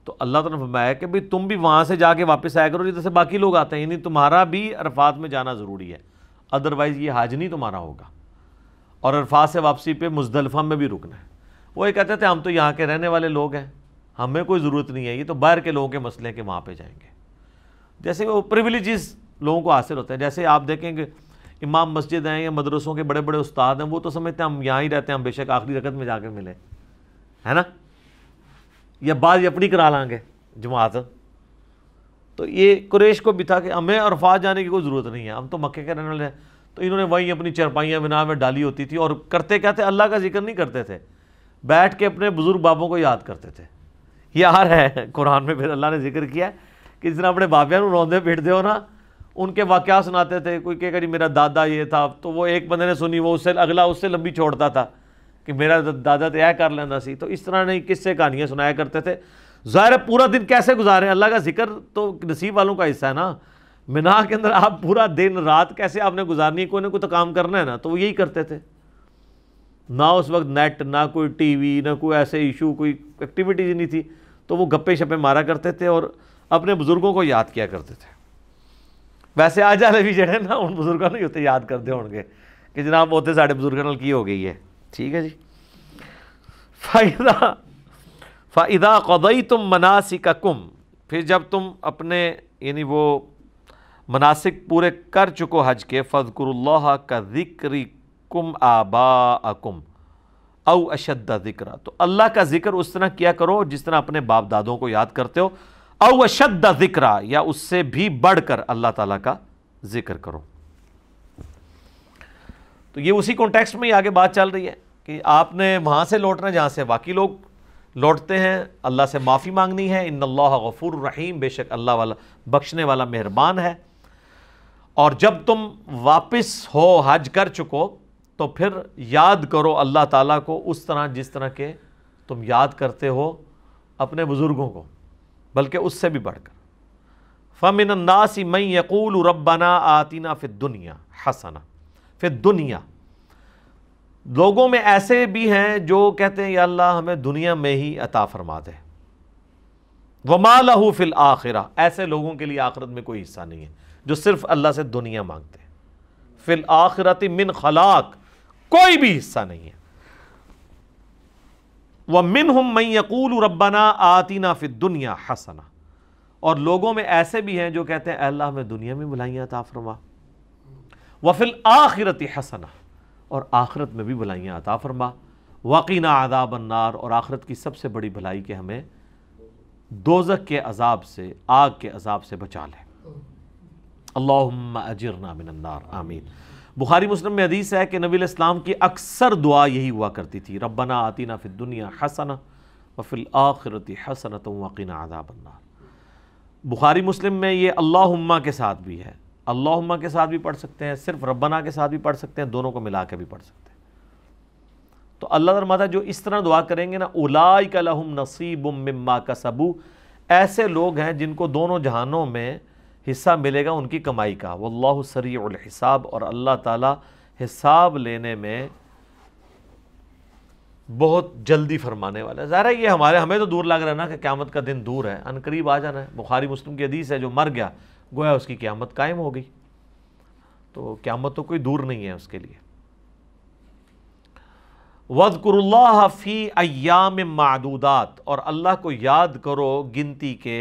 तो अल्लाह तला फरमाया कि भाई तुम भी वहाँ से जाके वापस आया करो जैसे बाकी लोग आते हैं यानी तुम्हारा भी अरफात में जाना ज़रूरी है अदरवाइज़ ये हाज नहीं तुम्हारा होगा और अरफा से वापसी पे मुजदलफा में भी रुकना है वो ये कहते थे हम तो यहाँ के रहने वाले लोग हैं हमें कोई ज़रूरत नहीं है ये तो बाहर के लोगों के मसले हैं कि वहाँ पर जाएंगे जैसे वो प्रिविलेजेस लोगों को हासिल होते हैं जैसे आप देखेंगे इमाम मस्जिद हैं या मदरसों के बड़े बड़े उस्ताद हैं वो तो समझते हैं हम यहाँ ही रहते हैं हम बेशक आखिरी रकत में जाकर मिले है ना या बाद अपनी करा लाँगे जमात तो ये कुरेश को भी था कि हमें अरफात जाने की कोई ज़रूरत नहीं है हम तो मक्के के रहने वाले हैं तो इन्होंने वहीं अपनी चरपाइयाँ बिना में डाली होती थी और करते क्या थे अल्लाह का जिक्र नहीं करते थे बैठ के अपने बुज़ुर्ग बाबों को याद करते थे ये आ रहा है कुरान में फिर अल्लाह ने जिक्र किया कि जिस तरह अपने बाबियान रोंदे पीटते हो ना उनके वाक़ सुनाते थे कोई कहेगा जी मेरा दादा ये था तो वो एक बंदे ने सुनी वो उससे अगला उससे लंबी छोड़ता था कि मेरा दादा तो यह कर लेना सी तो इस तरह नहीं किससे कहानियाँ सुनाया करते थे ज़ाहिर पूरा दिन कैसे गुजारें अल्लाह का जिक्र तो नसीब वालों का हिस्सा है ना मिना के अंदर आप पूरा दिन रात कैसे आपने गुजारनी है कोई ना कोई तो काम करना है ना तो वो यही करते थे ना उस वक्त नेट ना कोई टीवी ना कोई ऐसे इशू कोई एक्टिविटीज नहीं थी तो वो गप्पे शप्पे मारा करते थे और अपने बुज़ुर्गों को याद किया करते थे वैसे जा रहे भी जड़े ना उन बुजुर्गों ने होते याद करते होंगे कि जनाब बोते तो साढ़े बुजुर्गों नाल की हो गई है ठीक है जी फ़ायदा फ़ायदा कदई तुम मनासी का कुम फिर जब तुम अपने यानी वो मनासिक पूरे कर चुको हज के फ़जकुरल्ला का ज़िक्र कुम आबा अकुम अव अशद ज़िक्र तो अल्लाह का ज़िक्र उस तरह किया करो जिस तरह अपने बाप दादों को याद करते हो अव अशद ज़िक्र या उससे भी बढ़कर अल्लाह ताला का ज़िक्र करो तो ये उसी कॉन्टेक्स्ट में ही आगे बात चल रही है कि आपने वहाँ से लौटना जहाँ से बाकी लोग लौटते हैं अल्लाह से माफ़ी मांगनी है इन गफूर रहीम बेशक अल्लाह वाला बख्शने वाला मेहरबान है और जब तुम वापस हो हज कर चुको तो फिर याद करो अल्लाह ताला को उस तरह जिस तरह के तुम याद करते हो अपने बुज़ुर्गों को बल्कि उससे भी बढ़ बढ़कर फ़मिनन्नासी मई यकूल रब्बाना आतीना फिर दुनिया हसना फिर दुनिया लोगों में ऐसे भी हैं जो कहते हैं या अल्लाह हमें दुनिया में ही अता फरमा दे वमा लहू फिल आखिरा ऐसे लोगों के लिए आखिरत में कोई हिस्सा नहीं है जो सिर्फ अल्लाह से दुनिया मांगते हैं फिल आखिरत मिन खलाक कोई भी हिस्सा नहीं है वह मिन हम मई यकूल रब्बाना आतिना फिर दुनिया हसना और लोगों में ऐसे भी हैं जो कहते हैं अल्लाह में दुनिया में बुलाइयाँ ताफरमा फिल आखिरती हसना और आखिरत में भी भलाइयाँ अता फरमा वाकीना आदाब अन्नार और आखिरत की सबसे बड़ी भलाई के हमें दोजक के अजाब से आग के अजाब से बचा लें अल्लाह अजरना मिनन्नार आमीन बुखारी मुस्लिम में हदीस है कि नबी इस्लाम की अक्सर दुआ यही हुआ करती थी रबना आतीना फिर दुनिया हसना वफिल आखिरती हसन तो वकीना आदाबन्ना बुखारी मुस्लिम में ये अल्लाहुम्मा के साथ भी है अल्लाहुम्मा के साथ भी पढ़ सकते हैं सिर्फ रब्बना के साथ भी पढ़ सकते हैं दोनों को मिला के भी पढ़ सकते हैं तो अल्लाह तरमाता जो इस तरह दुआ करेंगे ना उलाई का लहम नसीब मम्मा का सबू ऐसे लोग हैं जिनको दोनों जहानों में हिस्सा मिलेगा उनकी कमाई का वल्लाह सरीसाब और अल्लाह ताला हिसाब लेने में बहुत जल्दी फरमाने वाला है ज़ाहिर है ये हमारे हमें तो दूर लग रहा है ना कि क़्यामत का दिन दूर है अनकरीब आ जाना है बुखारी मुस्लिम की हदीस है जो मर गया गोया उसकी क़्यामत कायम हो गई तो क़्यामत तो कोई दूर नहीं है उसके लिए वज़कुरुल्लाह फ़ी अयाम मादूदात और अल्लाह को याद करो गिनती के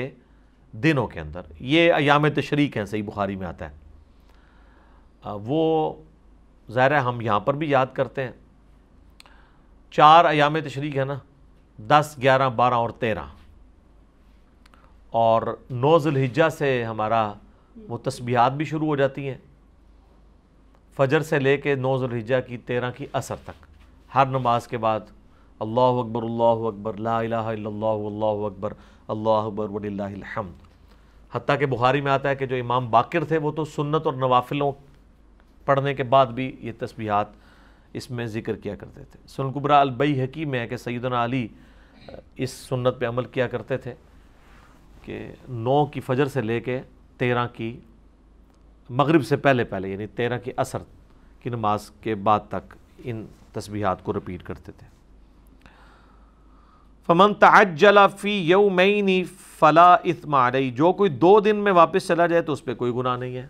दिनों के अंदर ये अयाम तशरीक हैं सही बुखारी में आता है वो ज़ाहिर है हम यहाँ पर भी याद करते हैं चार अयाम तशरीक है ना दस ग्यारह बारह और तेरह और नौ जुल्हिजा से हमारा वो तस्बीहात भी शुरू हो जाती हैं फजर से ले कर नौ जुल्हिजा की तेरह की असर तक हर नमाज के बाद अल्लाह अकबर अल्लाह अकबर ला अकबर अल्लाह अकबर वडीम हती के बुखारी में आता है कि जो इमाम बाकर थे वो तो सुन्नत और नवाफिलों पढ़ने के बाद भी ये तस्बीहात इसमें ज़िक्र किया करते थे सुनकुबरा अलबई हकीम में है कि सैदना अली इस सुन्नत पे अमल किया करते थे कि नौ की फजर से ले कर तेरह की मगरब से पहले पहले यानी तेरह की असर की नमाज के बाद तक इन तस्बीहात को रिपीट करते थे फमन तजला फ़ी नी फ़ला आ रही जो कोई दो दिन में वापस चला जाए तो उस पर कोई गुनाह नहीं है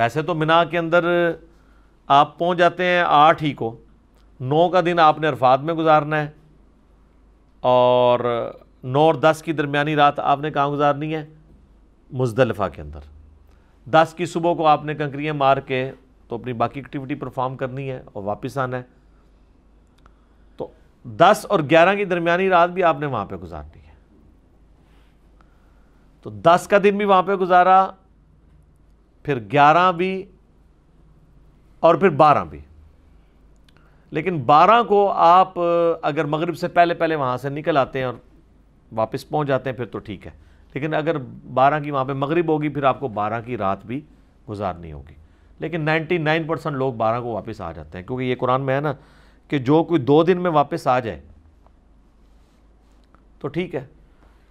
वैसे तो मिना के अंदर आप पहुँच जाते हैं आठ ही को नौ का दिन आपने अरफात में गुजारना है और नौ और दस की दरमियानी रात आपने कहाँ गुजारनी है मुजदलफ़ा के अंदर दस की सुबह को आपने कंकरियाँ मार के तो अपनी बाकी एक्टिविटी परफॉर्म करनी है और वापस आना है दस और ग्यारह की दरमियानी रात भी आपने वहां पे गुजारनी है तो दस का दिन भी वहां पे गुजारा फिर ग्यारह भी और फिर बारह भी लेकिन बारह को आप अगर मगरिब से पहले पहले वहां से निकल आते हैं और वापस पहुंच जाते हैं फिर तो ठीक है लेकिन अगर बारह की वहां पे मगरिब होगी फिर आपको बारह की रात भी गुजारनी होगी लेकिन नाइन्टी नाइन परसेंट लोग बारह को वापस आ जाते हैं क्योंकि ये कुरान में है ना कि जो कोई दो दिन में वापस आ जाए तो ठीक है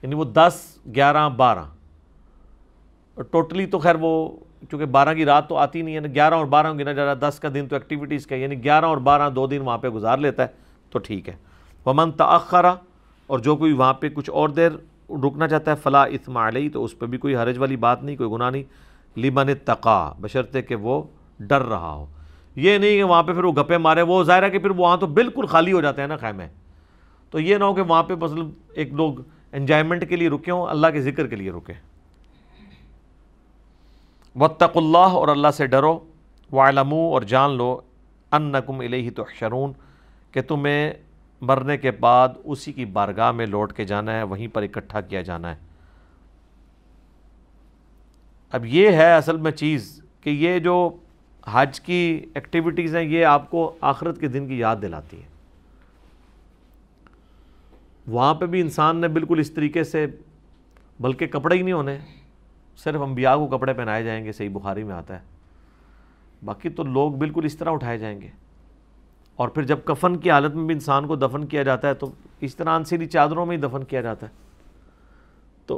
यानी वो दस ग्यारह बारह टोटली तो खैर वो चूँकि बारह की रात तो आती नहीं है ना ग्यारह और बारह गिना जा रहा है दस का दिन तो एक्टिविटीज़ का यानी ग्यारह और बारह दो दिन वहाँ पर गुजार लेता है तो ठीक है वमन तखरा और जो कोई वहाँ पर कुछ और देर रुकना चाहता है फ़ला इतमाली तो उस पर भी कोई हरज वाली बात नहीं कोई गुना नहीं लिबन तका बशरते कि वो डर रहा हो ये नहीं कि वहाँ पे फिर वो गप्पे मारे वो ज़ाहिर है कि फिर वहाँ तो बिल्कुल खाली हो जाते हैं ना खैमे तो ये ना हो कि वहाँ पे मतलब एक लोग इन्जॉयमेंट के लिए रुके हों अल्लाह के ज़िक्र के लिए रुके वत्तकुल्ला और अल्लाह से डरो वालमु और जान लो अन नकुम इलेही तो शरून कि तुम्हें मरने के बाद उसी की बारगाह में लौट के जाना है वहीं पर इकट्ठा किया जाना है अब ये है असल में चीज़ कि ये जो हज की एक्टिविटीज़ हैं ये आपको आखिरत के दिन की याद दिलाती है वहाँ पे भी इंसान ने बिल्कुल इस तरीके से बल्कि कपड़े ही नहीं होने सिर्फ अम्बिया को कपड़े पहनाए जाएंगे सही बुखारी में आता है बाकी तो लोग बिल्कुल इस तरह उठाए जाएंगे और फिर जब कफन की हालत में भी इंसान को दफन किया जाता है तो इस तरह आंसरी चादरों में ही दफन किया जाता है तो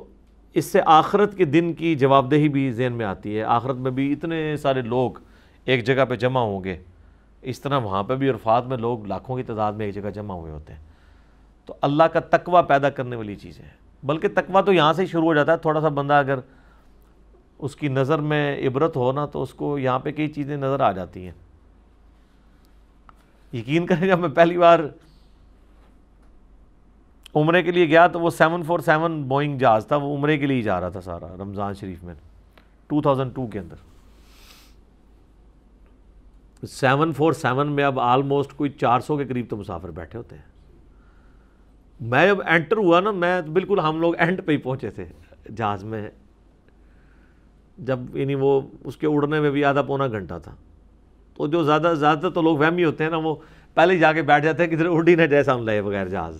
इससे आखरत के दिन की जवाबदेही भी जहन में आती है आखरत में भी इतने सारे लोग एक जगह पे जमा होंगे इस तरह वहाँ पे भी अरफात में लोग लाखों की तादाद में एक जगह जमा हुए होते हैं तो अल्लाह का तकवा पैदा करने वाली चीज़ें है बल्कि तकवा तो यहाँ से ही शुरू हो जाता है थोड़ा सा बंदा अगर उसकी नज़र में इबरत हो ना तो उसको यहाँ पर कई चीज़ें नज़र आ जाती हैं यकीन करें जब मैं पहली बार उम्र के लिए गया तो वो सेवन फोर सेवन बोइंग जहाज़ था वो उम्र के लिए ही जा रहा था सारा रमज़ान शरीफ में 2002 के अंदर सेवन फोर सेवन में अब आलमोस्ट कोई चार सौ के करीब तो मुसाफिर बैठे होते हैं मैं जब एंटर हुआ ना मैं तो बिल्कुल हम लोग एंड पे ही पहुँचे थे जहाज़ में जब यानी वो उसके उड़ने में भी आधा पौना घंटा था तो जो ज़्यादा ज़्यादातर तो लोग वहम ही होते हैं ना वो पहले ही जाके बैठ जाते हैं किधर उड़ ही ना जैसा हम लगे बगैर जहाज़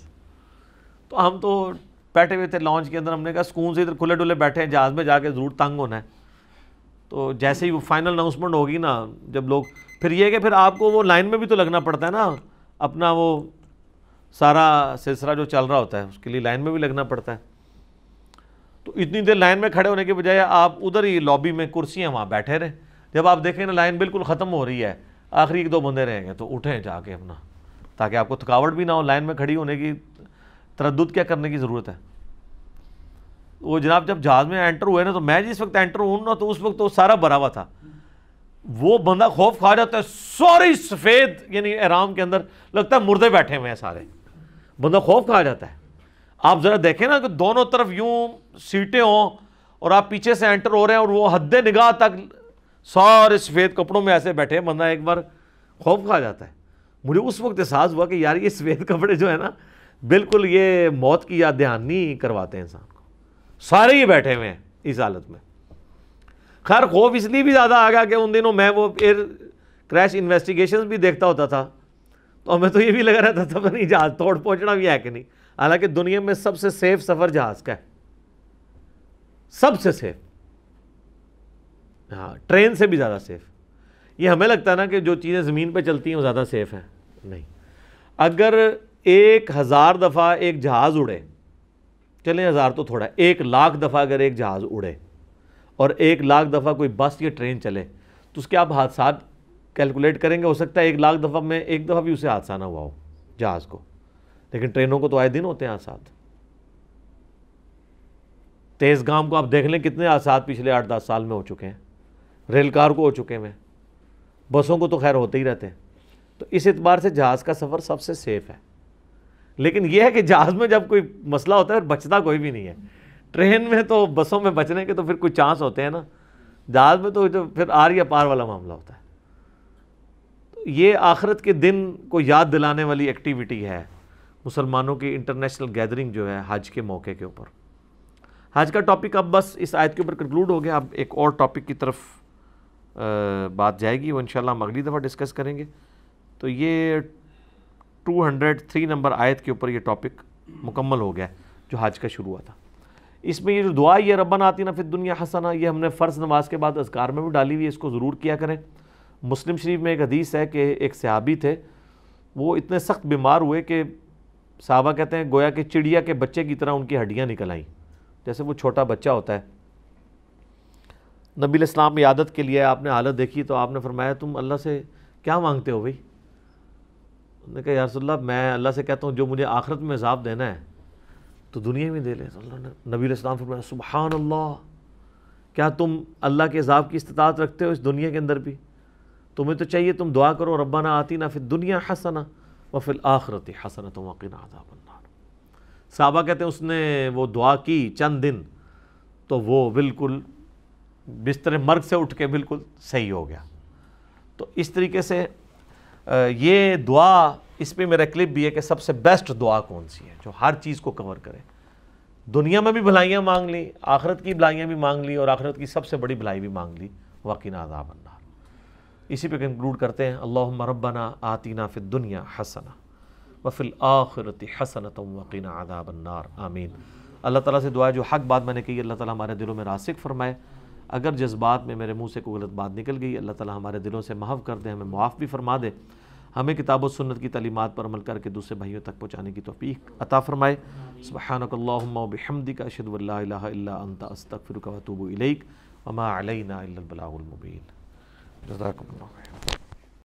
तो हम तो बैठे हुए थे लॉन्च के अंदर हमने कहा सुकून से इधर खुले डुले बैठे हैं जहाज़ में जाके ज़रूर तंग होना है तो जैसे ही वो फाइनल अनाउंसमेंट होगी ना जब लोग फिर यह कि फिर आपको वो लाइन में भी तो लगना पड़ता है ना अपना वो सारा सिलसिला जो चल रहा होता है उसके लिए लाइन में भी लगना पड़ता है तो इतनी देर लाइन में खड़े होने के बजाय आप उधर ही लॉबी में कुर्सियाँ वहाँ बैठे रहें जब आप देखें ना लाइन बिल्कुल ख़त्म हो रही है आखिरी एक दो बंदे रहेंगे तो उठें जाके अपना ताकि आपको थकावट भी ना हो लाइन में खड़ी होने की तरद क्या करने की ज़रूरत है वो जनाब जब जहाज़ में एंटर हुए ना तो मैं जिस वक्त एंटर हूँ ना तो उस वक्त तो सारा भरा हुआ था वो बंदा खौफ खा जाता है सॉरी सफ़ेद यानी आराम के अंदर लगता है मुर्दे बैठे हुए हैं सारे बंदा खौफ खा जाता है आप ज़रा देखें ना कि दोनों तरफ यूं सीटें हों और आप पीछे से एंटर हो रहे हैं और वो हद निगाह तक सारे सफ़ेद कपड़ों में ऐसे बैठे हैं बंदा एक बार खौफ खा जाता है मुझे उस वक्त एहसास हुआ कि यार ये सफ़ेद कपड़े जो है ना बिल्कुल ये मौत की याद दहानी करवाते हैं इंसान को सारे ही बैठे हुए हैं इस हालत में खैर खौफ इसलिए भी ज़्यादा आ गया कि उन दिनों मैं वो एयर क्रैश इन्वेस्टिगेशन भी देखता होता था तो हमें तो ये भी लगा रहता था तो नहीं जहाज़ तोड़ पहुँचना भी है कि नहीं हालांकि दुनिया में सबसे सेफ सफ़र जहाज़ का है सबसे सेफ हाँ ट्रेन से भी ज़्यादा सेफ ये हमें लगता है ना कि जो चीज़ें ज़मीन पर चलती हैं वो ज़्यादा सेफ़ हैं नहीं अगर एक हज़ार दफ़ा एक जहाज़ उड़े चलें हज़ार तो थोड़ा एक लाख दफ़ा अगर एक जहाज़ उड़े और एक लाख दफ़ा कोई बस या ट्रेन चले तो उसके आप हादसा कैलकुलेट करेंगे हो सकता है एक लाख दफ़ा में एक दफ़ा भी उसे हादसा ना हुआ हो जहाज़ को लेकिन ट्रेनों को तो आए दिन होते हैं हादसा तेज़ गाम को आप देख लें कितने हादसा पिछले आठ दस साल में हो चुके हैं रेल कार को हो चुके हैं बसों को तो खैर होते ही रहते हैं तो इस एतबार से जहाज़ का सफ़र सबसे सेफ़ है लेकिन यह है कि जहाज़ में जब कोई मसला होता है और बचता कोई भी नहीं है ट्रेन में तो बसों में बचने के तो फिर कुछ चांस होते हैं ना जहाज में तो जो फिर आर या पार वाला मामला होता है तो ये आखिरत के दिन को याद दिलाने वाली एक्टिविटी है मुसलमानों की इंटरनेशनल गैदरिंग जो है हज के मौके के ऊपर हज का टॉपिक अब बस इस आयत के ऊपर कंक्लूड हो गया अब एक और टॉपिक की तरफ बात जाएगी वो इंशाल्लाह हम अगली दफ़ा डिस्कस करेंगे तो ये 203 नंबर आयत के ऊपर ये टॉपिक मुकम्मल हो गया जो हज का शुरू हुआ था इसमें ये जो दुआ ये रबन आती ना फिर दुनिया हसना ये हमने फ़र्ज़ नमाज के बाद अजगार में भी डाली हुई है इसको ज़रूर किया करें मुस्लिम शरीफ में एक हदीस है कि एक सहाबी थे वो इतने सख्त बीमार हुए कि साहबा कहते हैं गोया कि चिड़िया के बच्चे की तरह उनकी हड्डियाँ निकल आई जैसे वो छोटा बच्चा होता है नबी इस्लाम में आदत के लिए आपने हालत देखी तो आपने फरमाया तुम अल्लाह से क्या मांगते हो भाई उन्होंने कहा यारसल्ला मैं अल्लाह से कहता हूँ जो मुझे आखरत में हिसाब देना है तो दुनिया में दे ले नबी इस्लाम फरमाया सुबहान अल्लाह क्या तुम अल्लाह के अजाब की इस्तात रखते हो इस दुनिया के अंदर भी तुम्हें तो चाहिए तुम दुआ करो रब्बाना आती ना फिर दुनिया हसना व फिर आखरत हसना तुम वकीन आजाबन्नार साहबा कहते हैं उसने वो दुआ की चंद दिन तो वो बिल्कुल बिस्तर मर्ग से उठ के बिल्कुल सही हो गया तो इस तरीके से ये दुआ इसमें मेरा क्लिप भी है कि सबसे बेस्ट दुआ कौन सी है जो हर चीज़ को कवर करे दुनिया में भी भलाइयाँ मांग ली आखरत की भलाइयाँ भी मांग ली और आखरत की सबसे बड़ी भलाई भी मांग ली वकीन आदाब अन्नार इसी पे कंक्लूड करते हैं अल्लाह मरबना आतीना फिर दुनिया हसना वफिल हसन हसनत वकीन आदाब अन्नार आमीन अल्लाह ताला से दुआ जो हक बात मैंने कही अल्लाह ताला हमारे दिलों में रासिक फरमाए अगर जज्बात में मेरे मुंह से कोई गलत बात निकल गई अल्लाह ताला हमारे दिलों से माफ़ कर दे हमें मुआफ़ भी फरमा दे हमें किताब सुन्नत की तलीमत पर अमल करके दूसरे भाइयों तक पहुँचाने की तोफ़ी अता फ़रमाए सुबहानकल्लाबहमदी का अशदुल्लांत अस्तफ़िर